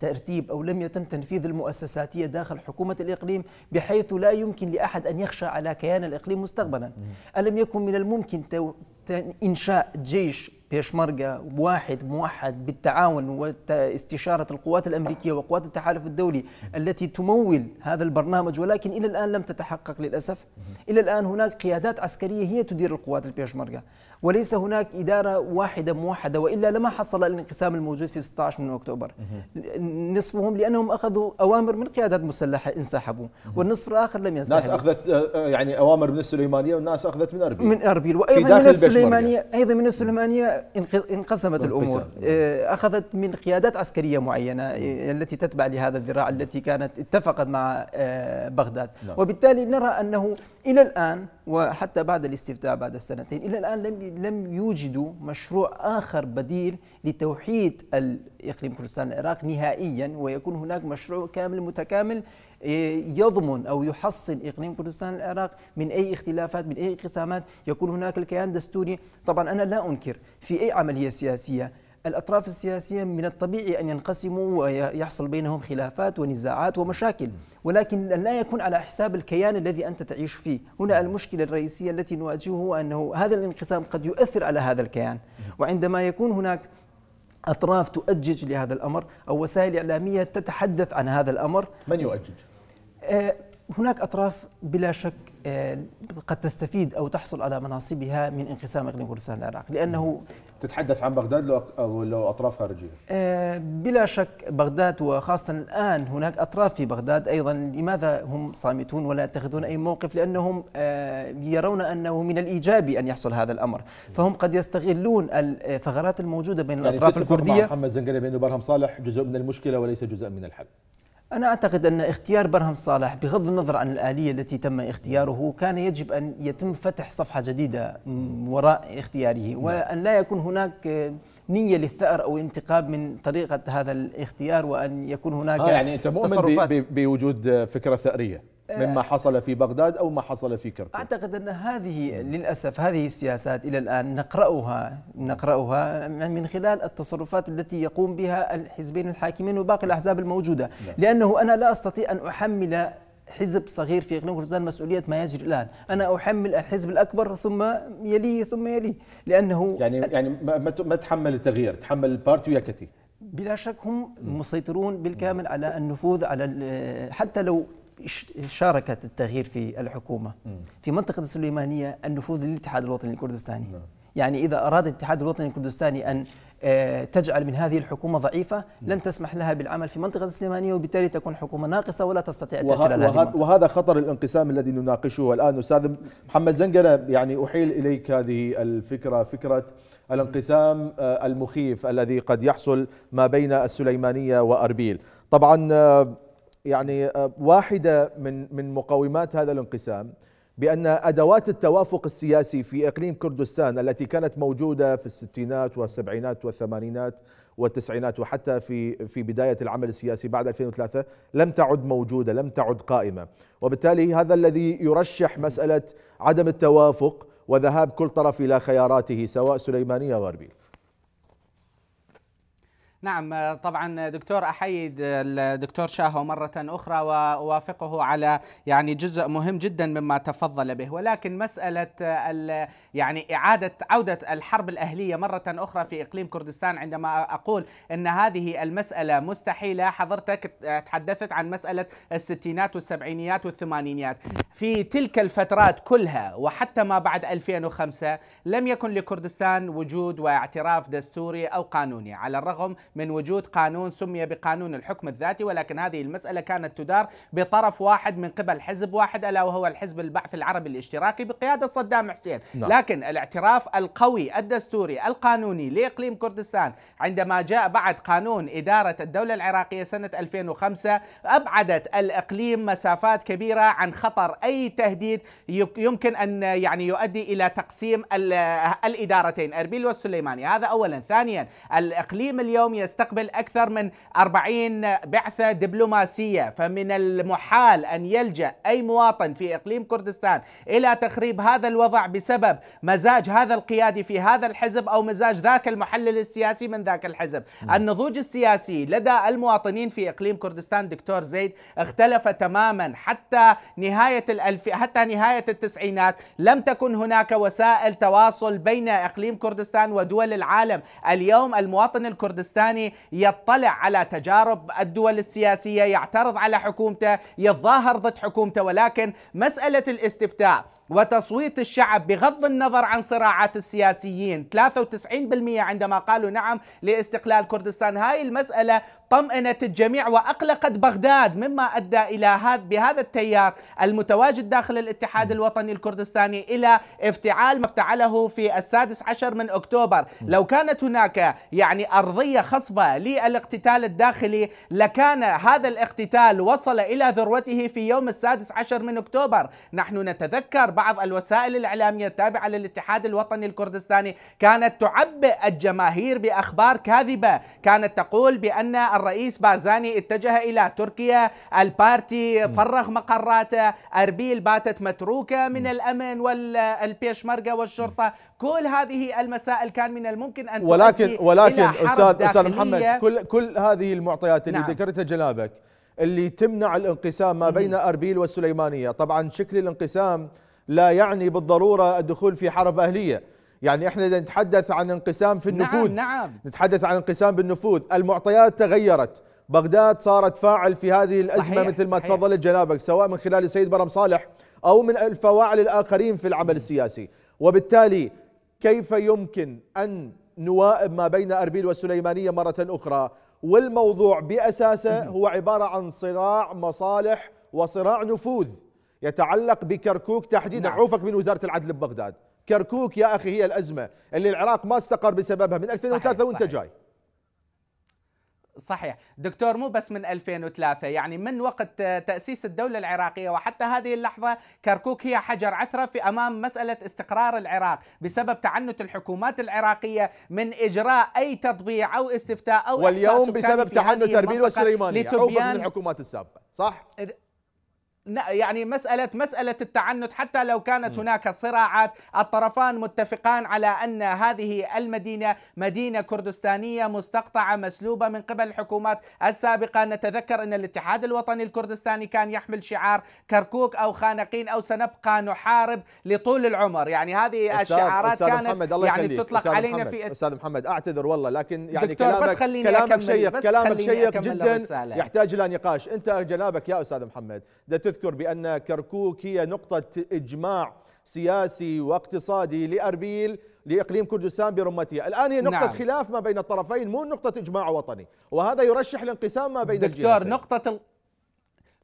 B: ترتيب أو لم يتم تنفيذ المؤسساتية داخل حكومة الإقليم بحيث لا يمكن لأحد أن يخشى على كيان الإقليم مستقبلا ألم يكن من الممكن إنشاء جيش بيشمركة واحد موحد بالتعاون واستشارة القوات الأمريكية وقوات التحالف الدولي التي تمول هذا البرنامج ولكن إلى الآن لم تتحقق للأسف إلى الآن هناك قيادات عسكرية هي تدير القوات البيشمركة وليس هناك إدارة واحدة موحدة وإلا لما حصل الانقسام الموجود في 16 من أكتوبر نصفهم لأنهم أخذوا أوامر من قيادات مسلحة انسحبوا والنصف الآخر لم
A: ينسحب ناس أخذت آه، آه، يعني أوامر من السليمانية والناس أخذت من أربيل من أربيل وأيضا من السليمانية
B: يعني. أيضا من السليمانية انقسمت الأمور نعم. آه، أخذت من قيادات عسكرية معينة التي تتبع لهذا الذراع التي كانت اتفقت مع بغداد نعم. وبالتالي نرى أنه إلى الآن وحتى بعد الاستفتاء بعد السنتين الى الان لم لم يوجدوا مشروع اخر بديل لتوحيد الاقليم كردستان العراق نهائيا ويكون هناك مشروع كامل متكامل إيه، يضمن او يحصن اقليم كردستان العراق من اي اختلافات من اي انقسامات يكون هناك الكيان الدستوري طبعا انا لا انكر في اي عمليه سياسيه الأطراف السياسية من الطبيعي أن ينقسموا ويحصل بينهم خلافات ونزاعات ومشاكل ولكن لا يكون على حساب الكيان الذي أنت تعيش فيه هنا المشكلة الرئيسية التي نواجهه أنه هذا الانقسام قد يؤثر على هذا الكيان وعندما يكون هناك أطراف تؤجج لهذا الأمر أو وسائل إعلامية تتحدث عن هذا الأمر من يؤجج؟ آه، هناك أطراف بلا شك آه، قد تستفيد او تحصل على مناصبها من انقسام اقليم كردستان
A: العراق لانه تتحدث عن بغداد لو او لو اطراف خارجيه
B: آه، بلا شك بغداد وخاصه الان هناك اطراف في بغداد ايضا لماذا هم صامتون ولا يتخذون اي موقف لانهم آه، يرون انه من الايجابي ان يحصل هذا الامر فهم قد يستغلون الثغرات الموجوده بين يعني الاطراف الكرديه محمد
A: زنقري بانه برهم صالح جزء من المشكله وليس جزء من الحل
B: أنا أعتقد أن اختيار برهم صالح بغض النظر عن الآلية التي تم اختياره كان يجب أن يتم فتح صفحة جديدة وراء اختياره نعم. وأن لا يكون هناك نية للثأر أو انتقام من طريقة هذا الاختيار وأن يكون هناك آه يعني أنت مؤمن
A: بوجود فكرة ثأرية مما آه. حصل في بغداد أو ما حصل في كركوك
B: أعتقد أن هذه للأسف هذه السياسات إلى الآن نقرأها نقرأها من خلال التصرفات التي يقوم بها الحزبين الحاكمين وباقي الأحزاب الموجودة لا. نعم. لأنه أنا لا أستطيع أن أحمل حزب صغير في اقليم خرزان مسؤوليه ما يجري الان، انا احمل الحزب الاكبر ثم يليه ثم يليه
A: لانه يعني يعني ما تحمل التغيير، تحمل البارتي ويكتي
B: بلا شك هم
A: مسيطرون
B: بالكامل على النفوذ على حتى لو شاركت التغيير في الحكومة في منطقة السليمانية النفوذ للاتحاد الوطني الكردستاني نعم. يعني إذا أراد الاتحاد الوطني الكردستاني أن آه، تجعل من هذه الحكومة ضعيفة نعم. لن تسمح لها بالعمل في منطقة السليمانية وبالتالي تكون حكومة ناقصة ولا تستطيع وه... وه...
A: وهذا خطر الانقسام الذي نناقشه الآن أستاذ محمد زنقرة يعني أحيل إليك هذه الفكرة فكرة الانقسام آه، المخيف الذي قد يحصل ما بين السليمانية وأربيل طبعا آه، يعني آه، واحدة من من مقومات هذا الانقسام بأن أدوات التوافق السياسي في إقليم كردستان التي كانت موجودة في الستينات والسبعينات والثمانينات والتسعينات وحتى في في بدايه العمل السياسي بعد 2003 لم تعد موجوده، لم تعد قائمه، وبالتالي هذا الذي يرشح مساله عدم التوافق وذهاب كل طرف الى خياراته سواء سليمانيه او
C: نعم طبعا دكتور احيد الدكتور شاهو مره اخرى واوافقه على يعني جزء مهم جدا مما تفضل به ولكن مساله يعني اعاده عوده الحرب الاهليه مره اخرى في اقليم كردستان عندما اقول ان هذه المساله مستحيله حضرتك تحدثت عن مساله الستينات والسبعينيات والثمانينيات في تلك الفترات كلها وحتى ما بعد 2005 لم يكن لكردستان وجود واعتراف دستوري او قانوني على الرغم من وجود قانون سمي بقانون الحكم الذاتي ولكن هذه المسألة كانت تدار بطرف واحد من قبل حزب واحد ألا وهو الحزب البعث العربي الاشتراكي بقيادة صدام حسين نعم. لكن الاعتراف القوي الدستوري القانوني لإقليم كردستان عندما جاء بعد قانون إدارة الدولة العراقية سنة 2005 أبعدت الإقليم مسافات كبيرة عن خطر أي تهديد يمكن أن يعني يؤدي إلى تقسيم الإدارتين أربيل والسليماني هذا أولا ثانيا الإقليم اليوم يستقبل أكثر من 40 بعثة دبلوماسية فمن المحال أن يلجأ أي مواطن في إقليم كردستان إلى تخريب هذا الوضع بسبب مزاج هذا القيادي في هذا الحزب أو مزاج ذاك المحلل السياسي من ذاك الحزب النضوج السياسي لدى المواطنين في إقليم كردستان دكتور زيد اختلف تماما حتى نهاية الألف حتى نهاية التسعينات لم تكن هناك وسائل تواصل بين إقليم كردستان ودول العالم اليوم المواطن الكردستاني الثاني يطلع على تجارب الدول السياسية يعترض على حكومته يظاهر ضد حكومته ولكن مسألة الاستفتاء وتصويت الشعب بغض النظر عن صراعات السياسيين 93% عندما قالوا نعم لاستقلال كردستان هاي المسألة طمأنت الجميع وأقلقت بغداد مما أدى إلى هذا بهذا التيار المتواجد داخل الاتحاد الوطني الكردستاني إلى افتعال ما افتعله في السادس عشر من أكتوبر لو كانت هناك يعني أرضية خصبة للاقتتال الداخلي لكان هذا الاقتتال وصل إلى ذروته في يوم السادس عشر من أكتوبر نحن نتذكر بعض الوسائل الإعلامية التابعة للاتحاد الوطني الكردستاني كانت تعبئ الجماهير بأخبار كاذبة كانت تقول بأن الرئيس بارزاني اتجه إلى تركيا البارتي فرغ مقراته أربيل باتت متروكة من الأمن والبيشمركة والشرطة كل هذه المسائل كان من الممكن أن ولكن ولكن أستاذ أستاذ محمد كل
A: كل هذه المعطيات اللي نعم. ذكرتها جنابك اللي تمنع الانقسام ما بين اربيل والسليمانيه، طبعا شكل الانقسام لا يعني بالضروره الدخول في حرب اهليه، يعني احنا اذا نتحدث عن انقسام في نعم، النفوذ نعم نعم نتحدث عن انقسام بالنفوذ المعطيات تغيرت بغداد صارت فاعل في هذه الازمه صحيح مثل ما صحيح. تفضلت جنابك سواء من خلال السيد برم صالح او من الفواعل الاخرين في العمل السياسي وبالتالي كيف يمكن ان نوائب ما بين اربيل والسليمانيه مره اخرى والموضوع باساسه هو عباره عن صراع مصالح وصراع نفوذ يتعلق بكركوك تحديدا نعم. عوفك من وزاره العدل ببغداد كركوك يا اخي هي الازمه اللي العراق ما استقر بسببها من 2003 وانت جاي
C: صحيح دكتور مو بس من 2003 يعني من وقت تأسيس الدولة العراقية وحتى هذه اللحظة كركوك هي حجر عثرة في أمام مسألة استقرار العراق بسبب تعنت الحكومات العراقية من إجراء أي تطبيع أو استفتاء أو واليوم بسبب تعنت اربيل والسليمانية أو من الحكومات السابقة صح؟ يعني مسألة مسألة التعنت حتى لو كانت هناك صراعات الطرفان متفقان على أن هذه المدينة مدينة كردستانية مستقطعة مسلوبة من قبل الحكومات السابقة نتذكر أن الاتحاد الوطني الكردستاني كان يحمل شعار كركوك أو خانقين أو سنبقى نحارب لطول العمر يعني هذه أستاذ الشعارات أستاذ كانت محمد الله يعني تطلق أستاذ علينا محمد في
A: أستاذ محمد أعتذر والله لكن يعني دكتور كلامك بس خليني كلامك شيق كلامك شيق جدا يحتاج إلى نقاش أنت جنابك يا أستاذ محمد تذكر بأن كركوك هي نقطة إجماع سياسي واقتصادي لأربيل لإقليم كردستان برمتها الآن هي نقطة نعم. خلاف ما بين الطرفين مو نقطة إجماع وطني وهذا يرشح الانقسام ما بين دكتور الجهتين. نقطة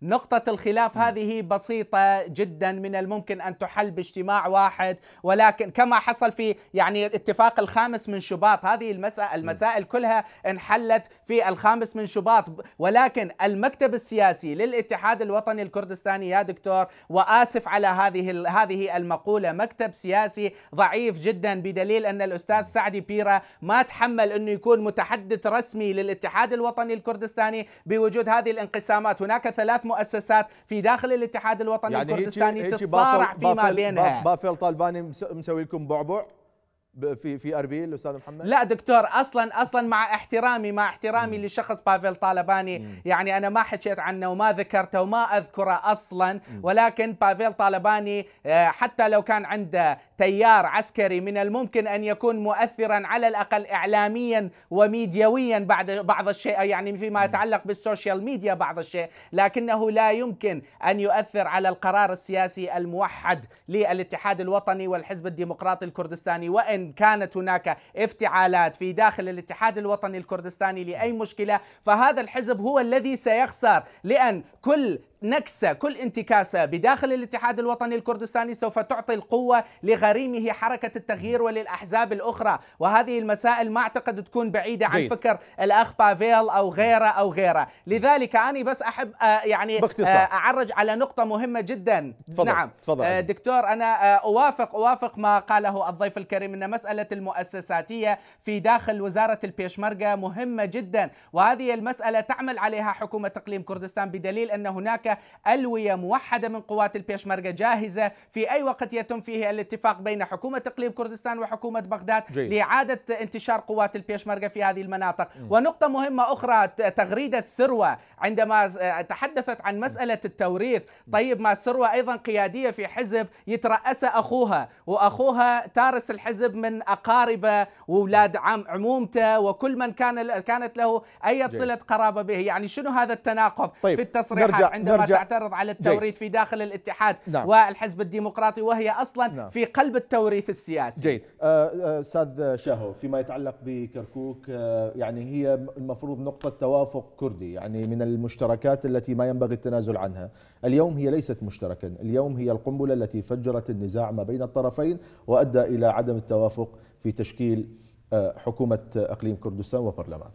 A: نقطة الخلاف هذه بسيطة
C: جدا من الممكن أن تحل باجتماع واحد ولكن كما حصل في يعني اتفاق الخامس من شباط هذه المسائل المسائل كلها انحلت في الخامس من شباط ولكن المكتب السياسي للاتحاد الوطني الكردستاني يا دكتور وآسف على هذه هذه المقولة مكتب سياسي ضعيف جدا بدليل أن الأستاذ سعدي بيرا ما تحمل أنه يكون متحدث رسمي للاتحاد الوطني الكردستاني بوجود هذه الانقسامات هناك ثلاث مؤسسات في داخل الاتحاد الوطني يعني الكردستاني تتصارع فيما بينها
A: بافل طالباني مسوي لكم بعبع في في اربيل استاذ محمد
C: لا دكتور اصلا اصلا مع احترامي مع احترامي مم. لشخص بافيل طالباني مم. يعني انا ما حكيت عنه وما ذكرته وما اذكره اصلا مم. ولكن بافيل طالباني آه، حتى لو كان عنده تيار عسكري من الممكن ان يكون مؤثرا على الاقل اعلاميا وميديويا بعد بعض الشيء يعني فيما يتعلق بالسوشيال ميديا بعض الشيء لكنه لا يمكن ان يؤثر على القرار السياسي الموحد للاتحاد الوطني والحزب الديمقراطي الكردستاني وان كانت هناك افتعالات في داخل الاتحاد الوطني الكردستاني لاي مشكله فهذا الحزب هو الذي سيخسر لان كل نكسة كل انتكاسة بداخل الاتحاد الوطني الكردستاني سوف تعطي القوة لغريمه حركة التغيير وللأحزاب الأخرى وهذه المسائل ما أعتقد تكون بعيدة عن جيد. فكر الأخ بافيل أو غيره أو غيره لذلك أنا بس أحب آه، يعني آه، أعرج على نقطة مهمة جدا تفضل. نعم تفضل. آه، دكتور أنا أوافق أوافق ما قاله الضيف الكريم أن مسألة المؤسساتية في داخل وزارة البيشمركة مهمة جدا وهذه المسألة تعمل عليها حكومة إقليم كردستان بدليل أن هناك ألوية موحدة من قوات البيشمركة جاهزة في أي وقت يتم فيه الاتفاق بين حكومة إقليم كردستان وحكومة بغداد لإعادة انتشار قوات البيشمركة في هذه المناطق ونقطة مهمة أخرى تغريدة سروة عندما تحدثت عن مسألة التوريث طيب ما سروة أيضا قيادية في حزب يترأس أخوها وأخوها تارس الحزب من أقاربه وأولاد عم عمومته وكل من كان كانت له أي صلة قرابة به يعني شنو هذا التناقض طيب. في التصريحات نرجع عندما نرجع تعترض على التوريث في داخل الاتحاد نعم. والحزب الديمقراطي وهي أصلا نعم. في قلب التوريث السياسي
A: جيد آه، آه، أستاذ آه شاهو فيما يتعلق بكركوك آه، يعني هي المفروض نقطة توافق كردي يعني من المشتركات التي ما ينبغي التنازل عنها اليوم هي ليست مشتركا اليوم هي القنبلة التي فجرت النزاع ما بين الطرفين وأدى إلى عدم التوافق في تشكيل آه، حكومة آه، أقليم كردستان وبرلمان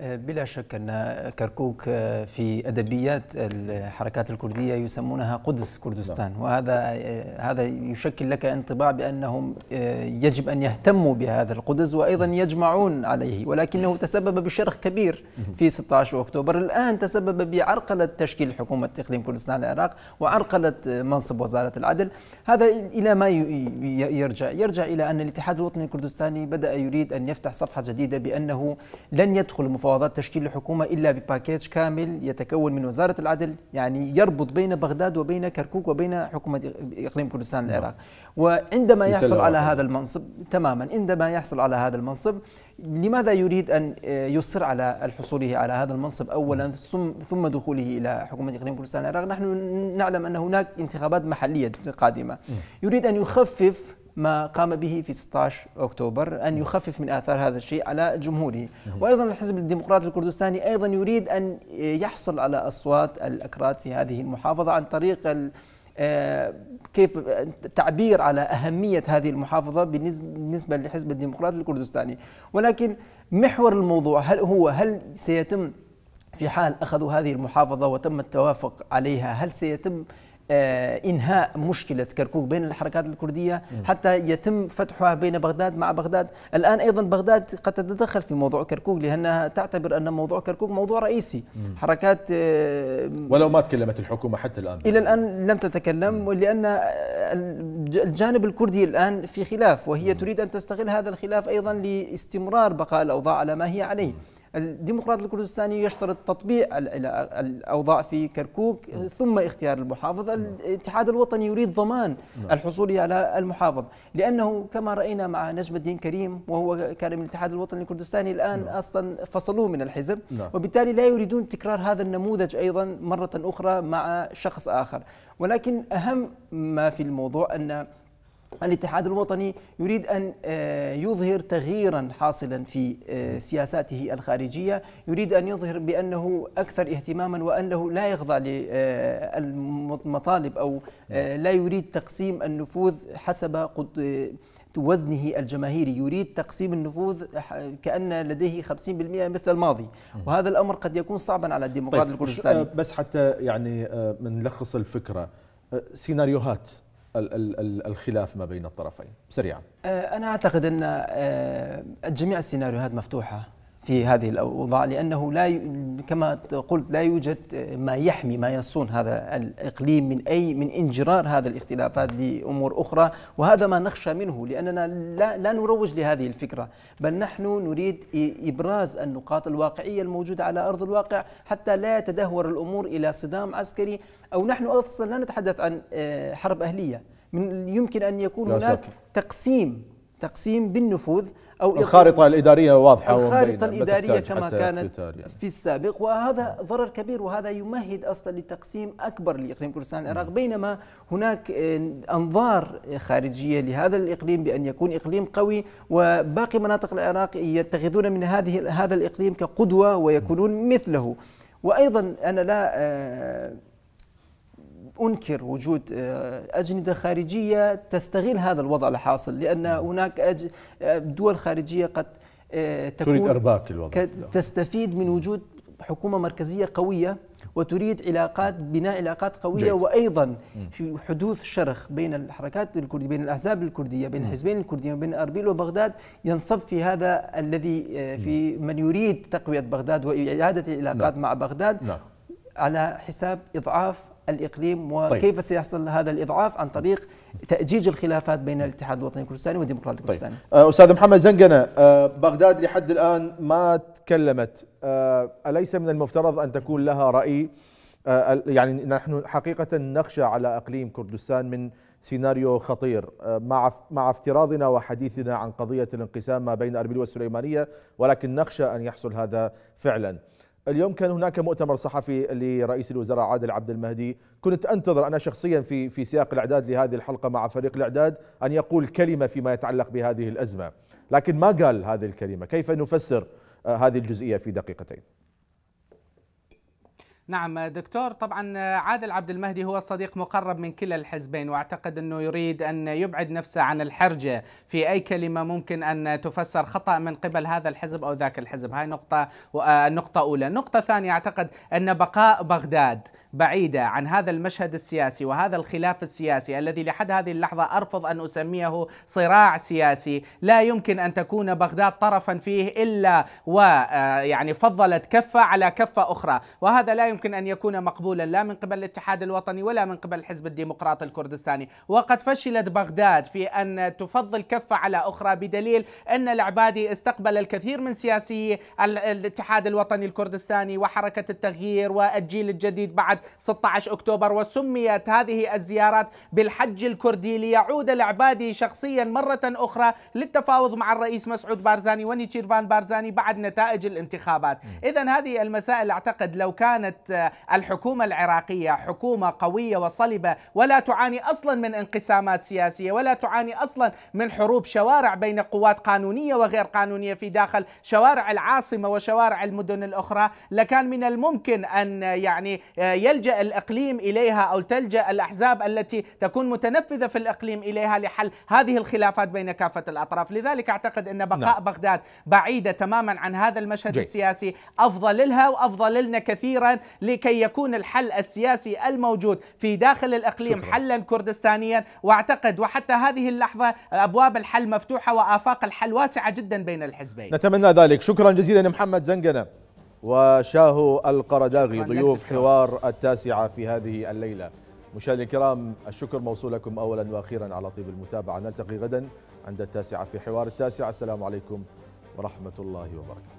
B: بلا شك أن كركوك آه، في أدبيات الحركات الكردية يسمونها قدس كردستان نعم. وهذا آه، هذا يشكل لك انطباع بأنهم آه، يجب أن يهتموا بهذا القدس وأيضا يجمعون عليه ولكنه تسبب بشرخ كبير في 16 أكتوبر الآن تسبب بعرقلة تشكيل حكومة إقليم كردستان العراق وعرقلة منصب وزارة العدل هذا إلى ما يرجع يرجع إلى أن الاتحاد الوطني الكردستاني بدأ يريد أن يفتح صفحة جديدة بأنه لن يدخل مفاوضات مفاوضات تشكيل الحكومة إلا بباكيج كامل يتكون من وزارة العدل يعني يربط بين بغداد وبين كركوك وبين حكومة إقليم كردستان نعم. العراق وعندما يحصل على هذا المنصب تماما عندما يحصل على هذا المنصب لماذا يريد أن يصر على حصوله على هذا المنصب أولا نعم. ثم دخوله إلى حكومة إقليم كردستان العراق نحن نعلم أن هناك انتخابات محلية قادمة نعم. يريد أن يخفف ما قام به في 16 أكتوبر أن نعم. يخفف من آثار هذا الشيء على جمهوره نعم. وأيضا الحزب الديمقراطي الكردستاني أيضا يريد أن يحصل على أصوات الأكراد في هذه المحافظة عن طريق آه، كيف تعبير على أهمية هذه المحافظة بالنسبة لحزب الديمقراطي الكردستاني ولكن محور الموضوع هل هو هل سيتم في حال أخذوا هذه المحافظة وتم التوافق عليها هل سيتم آه، انهاء مشكله كركوك بين الحركات الكرديه حتى يتم فتحها بين بغداد مع بغداد، الان ايضا بغداد قد تتدخل في موضوع كركوك لانها تعتبر ان موضوع كركوك موضوع رئيسي، حركات آه،
A: ولو ما تكلمت الحكومه حتى الان
B: الى الان لم تتكلم لان آه، الجانب الكردي الان في خلاف وهي تريد ان تستغل هذا الخلاف ايضا لاستمرار بقاء الاوضاع على ما هي عليه. الديمقراط الكردستاني يشترط تطبيع الاوضاع في كركوك نعم. ثم اختيار المحافظ نعم. الاتحاد الوطني يريد ضمان نعم. الحصول على المحافظ لانه كما راينا مع نجم الدين كريم وهو كان من الاتحاد الوطني الكردستاني الان اصلا فصلوه من الحزب وبالتالي لا يريدون تكرار هذا النموذج ايضا مره اخرى مع شخص اخر ولكن اهم ما في الموضوع ان الاتحاد الوطني يريد ان آه، يظهر تغييرا حاصلا في آه، سياساته الخارجيه، يريد ان يظهر بانه اكثر اهتماما وانه لا يخضع للمطالب آه، او لا يريد تقسيم النفوذ حسب وزنه الجماهيري يريد تقسيم النفوذ كأن لديه 50% مثل الماضي وهذا الأمر قد يكون صعبا على الديمقراطية طيب الكردستاني
A: بس حتى يعني منلخص الفكرة سيناريوهات الخلاف ما بين الطرفين سريعا
B: أه، أنا أعتقد أن أه، جميع السيناريوهات مفتوحة في هذه الاوضاع لانه لا ي... كما قلت لا يوجد ما يحمي ما يصون هذا الاقليم من اي من انجرار هذا الاختلافات لامور اخرى وهذا ما نخشى منه لاننا لا لا نروج لهذه الفكره بل نحن نريد ابراز النقاط الواقعيه الموجوده على ارض الواقع حتى لا يتدهور الامور الى صدام عسكري او نحن اصلا لا نتحدث عن آه، حرب اهليه من يمكن ان يكون هناك تقسيم تقسيم بالنفوذ أو الخارطة
A: الإدارية واضحة الخارطة الإدارية كما كانت يعني.
B: في السابق وهذا ضرر كبير وهذا يمهد أصلا لتقسيم أكبر لإقليم كردستان العراق بينما هناك آه، أنظار خارجية لهذا الإقليم بأن يكون إقليم قوي وباقي مناطق العراق يتخذون من هذه هذا الإقليم كقدوة ويكونون مثله وأيضا أنا لا آه، انكر وجود آه، اجنده خارجيه تستغل هذا الوضع الحاصل لان نعم. هناك آه، دول خارجيه قد آه، تكون تريد ارباك الوضع تستفيد من وجود حكومه مركزيه قويه وتريد علاقات بناء علاقات قويه جيد. وايضا حدوث شرخ بين الحركات الكرديه بين الاحزاب الكرديه بين الحزبين الكرديين وبين اربيل وبغداد ينصب في هذا الذي في نعم. من يريد تقويه بغداد واعاده العلاقات نعم. مع بغداد لا. على حساب اضعاف الإقليم وكيف طيب. سيحصل هذا الإضعاف عن طريق تأجيج الخلافات بين الاتحاد الوطني الكردستاني والديمقراطي الكردستاني
A: طيب. آه، أستاذ محمد زنقنة آه، بغداد لحد الآن ما تكلمت آه، أليس من المفترض أن تكون لها رأي يعني نحن حقيقة نخشى على أقليم كردستان من سيناريو خطير مع مع افتراضنا وحديثنا عن قضية الانقسام ما بين أربيل والسليمانية ولكن نخشى أن يحصل هذا فعلا اليوم كان هناك مؤتمر صحفي لرئيس الوزراء عادل عبد المهدي كنت أنتظر أنا شخصيا في في سياق الإعداد لهذه الحلقة مع فريق الإعداد أن يقول كلمة فيما يتعلق بهذه الأزمة لكن ما قال هذه الكلمة كيف نفسر آه، هذه الجزئية في دقيقتين
C: نعم دكتور طبعا عادل عبد المهدي هو صديق مقرب من كلا الحزبين واعتقد انه يريد ان يبعد نفسه عن الحرجه في اي كلمه ممكن ان تفسر خطا من قبل هذا الحزب او ذاك الحزب، هاي نقطه آه، نقطه اولى، نقطه ثانيه اعتقد ان بقاء بغداد بعيده عن هذا المشهد السياسي وهذا الخلاف السياسي الذي لحد هذه اللحظه ارفض ان اسميه صراع سياسي، لا يمكن ان تكون بغداد طرفا فيه الا ويعني آه، فضلت كفه على كفه اخرى، وهذا لا يمكن يمكن أن يكون مقبولا لا من قبل الاتحاد الوطني ولا من قبل الحزب الديمقراطي الكردستاني وقد فشلت بغداد في أن تفضل كفة على أخرى بدليل أن العبادي استقبل الكثير من سياسي الاتحاد الوطني الكردستاني وحركة التغيير والجيل الجديد بعد 16 أكتوبر وسميت هذه الزيارات بالحج الكردي ليعود العبادي شخصيا مرة أخرى للتفاوض مع الرئيس مسعود بارزاني ونيتشيرفان بارزاني بعد نتائج الانتخابات إذا هذه المسائل أعتقد لو كانت الحكومة العراقية حكومة قوية وصلبة ولا تعاني أصلا من انقسامات سياسية ولا تعاني أصلا من حروب شوارع بين قوات قانونية وغير قانونية في داخل شوارع العاصمة وشوارع المدن الأخرى لكان من الممكن أن يعني آه، يلجأ الإقليم إليها أو تلجأ الأحزاب التي تكون متنفذة في الإقليم إليها لحل هذه الخلافات بين كافة الأطراف لذلك أعتقد أن بقاء لا. نعم. بغداد بعيدة تماما عن هذا المشهد جي. السياسي أفضل لها وأفضل لنا كثيرا لكي يكون الحل السياسي الموجود في داخل الإقليم حلا كردستانيا وأعتقد وحتى هذه اللحظة أبواب الحل مفتوحة وآفاق الحل واسعة جدا بين الحزبين
A: نتمنى ذلك شكرا جزيلا محمد زنقنة وشاهو القرداغي ضيوف حوار التاسعة في هذه الليلة مشاهدينا الكرام الشكر موصول لكم اولا واخيرا على طيب المتابعه نلتقي غدا عند التاسعه في حوار التاسعه السلام عليكم ورحمه الله وبركاته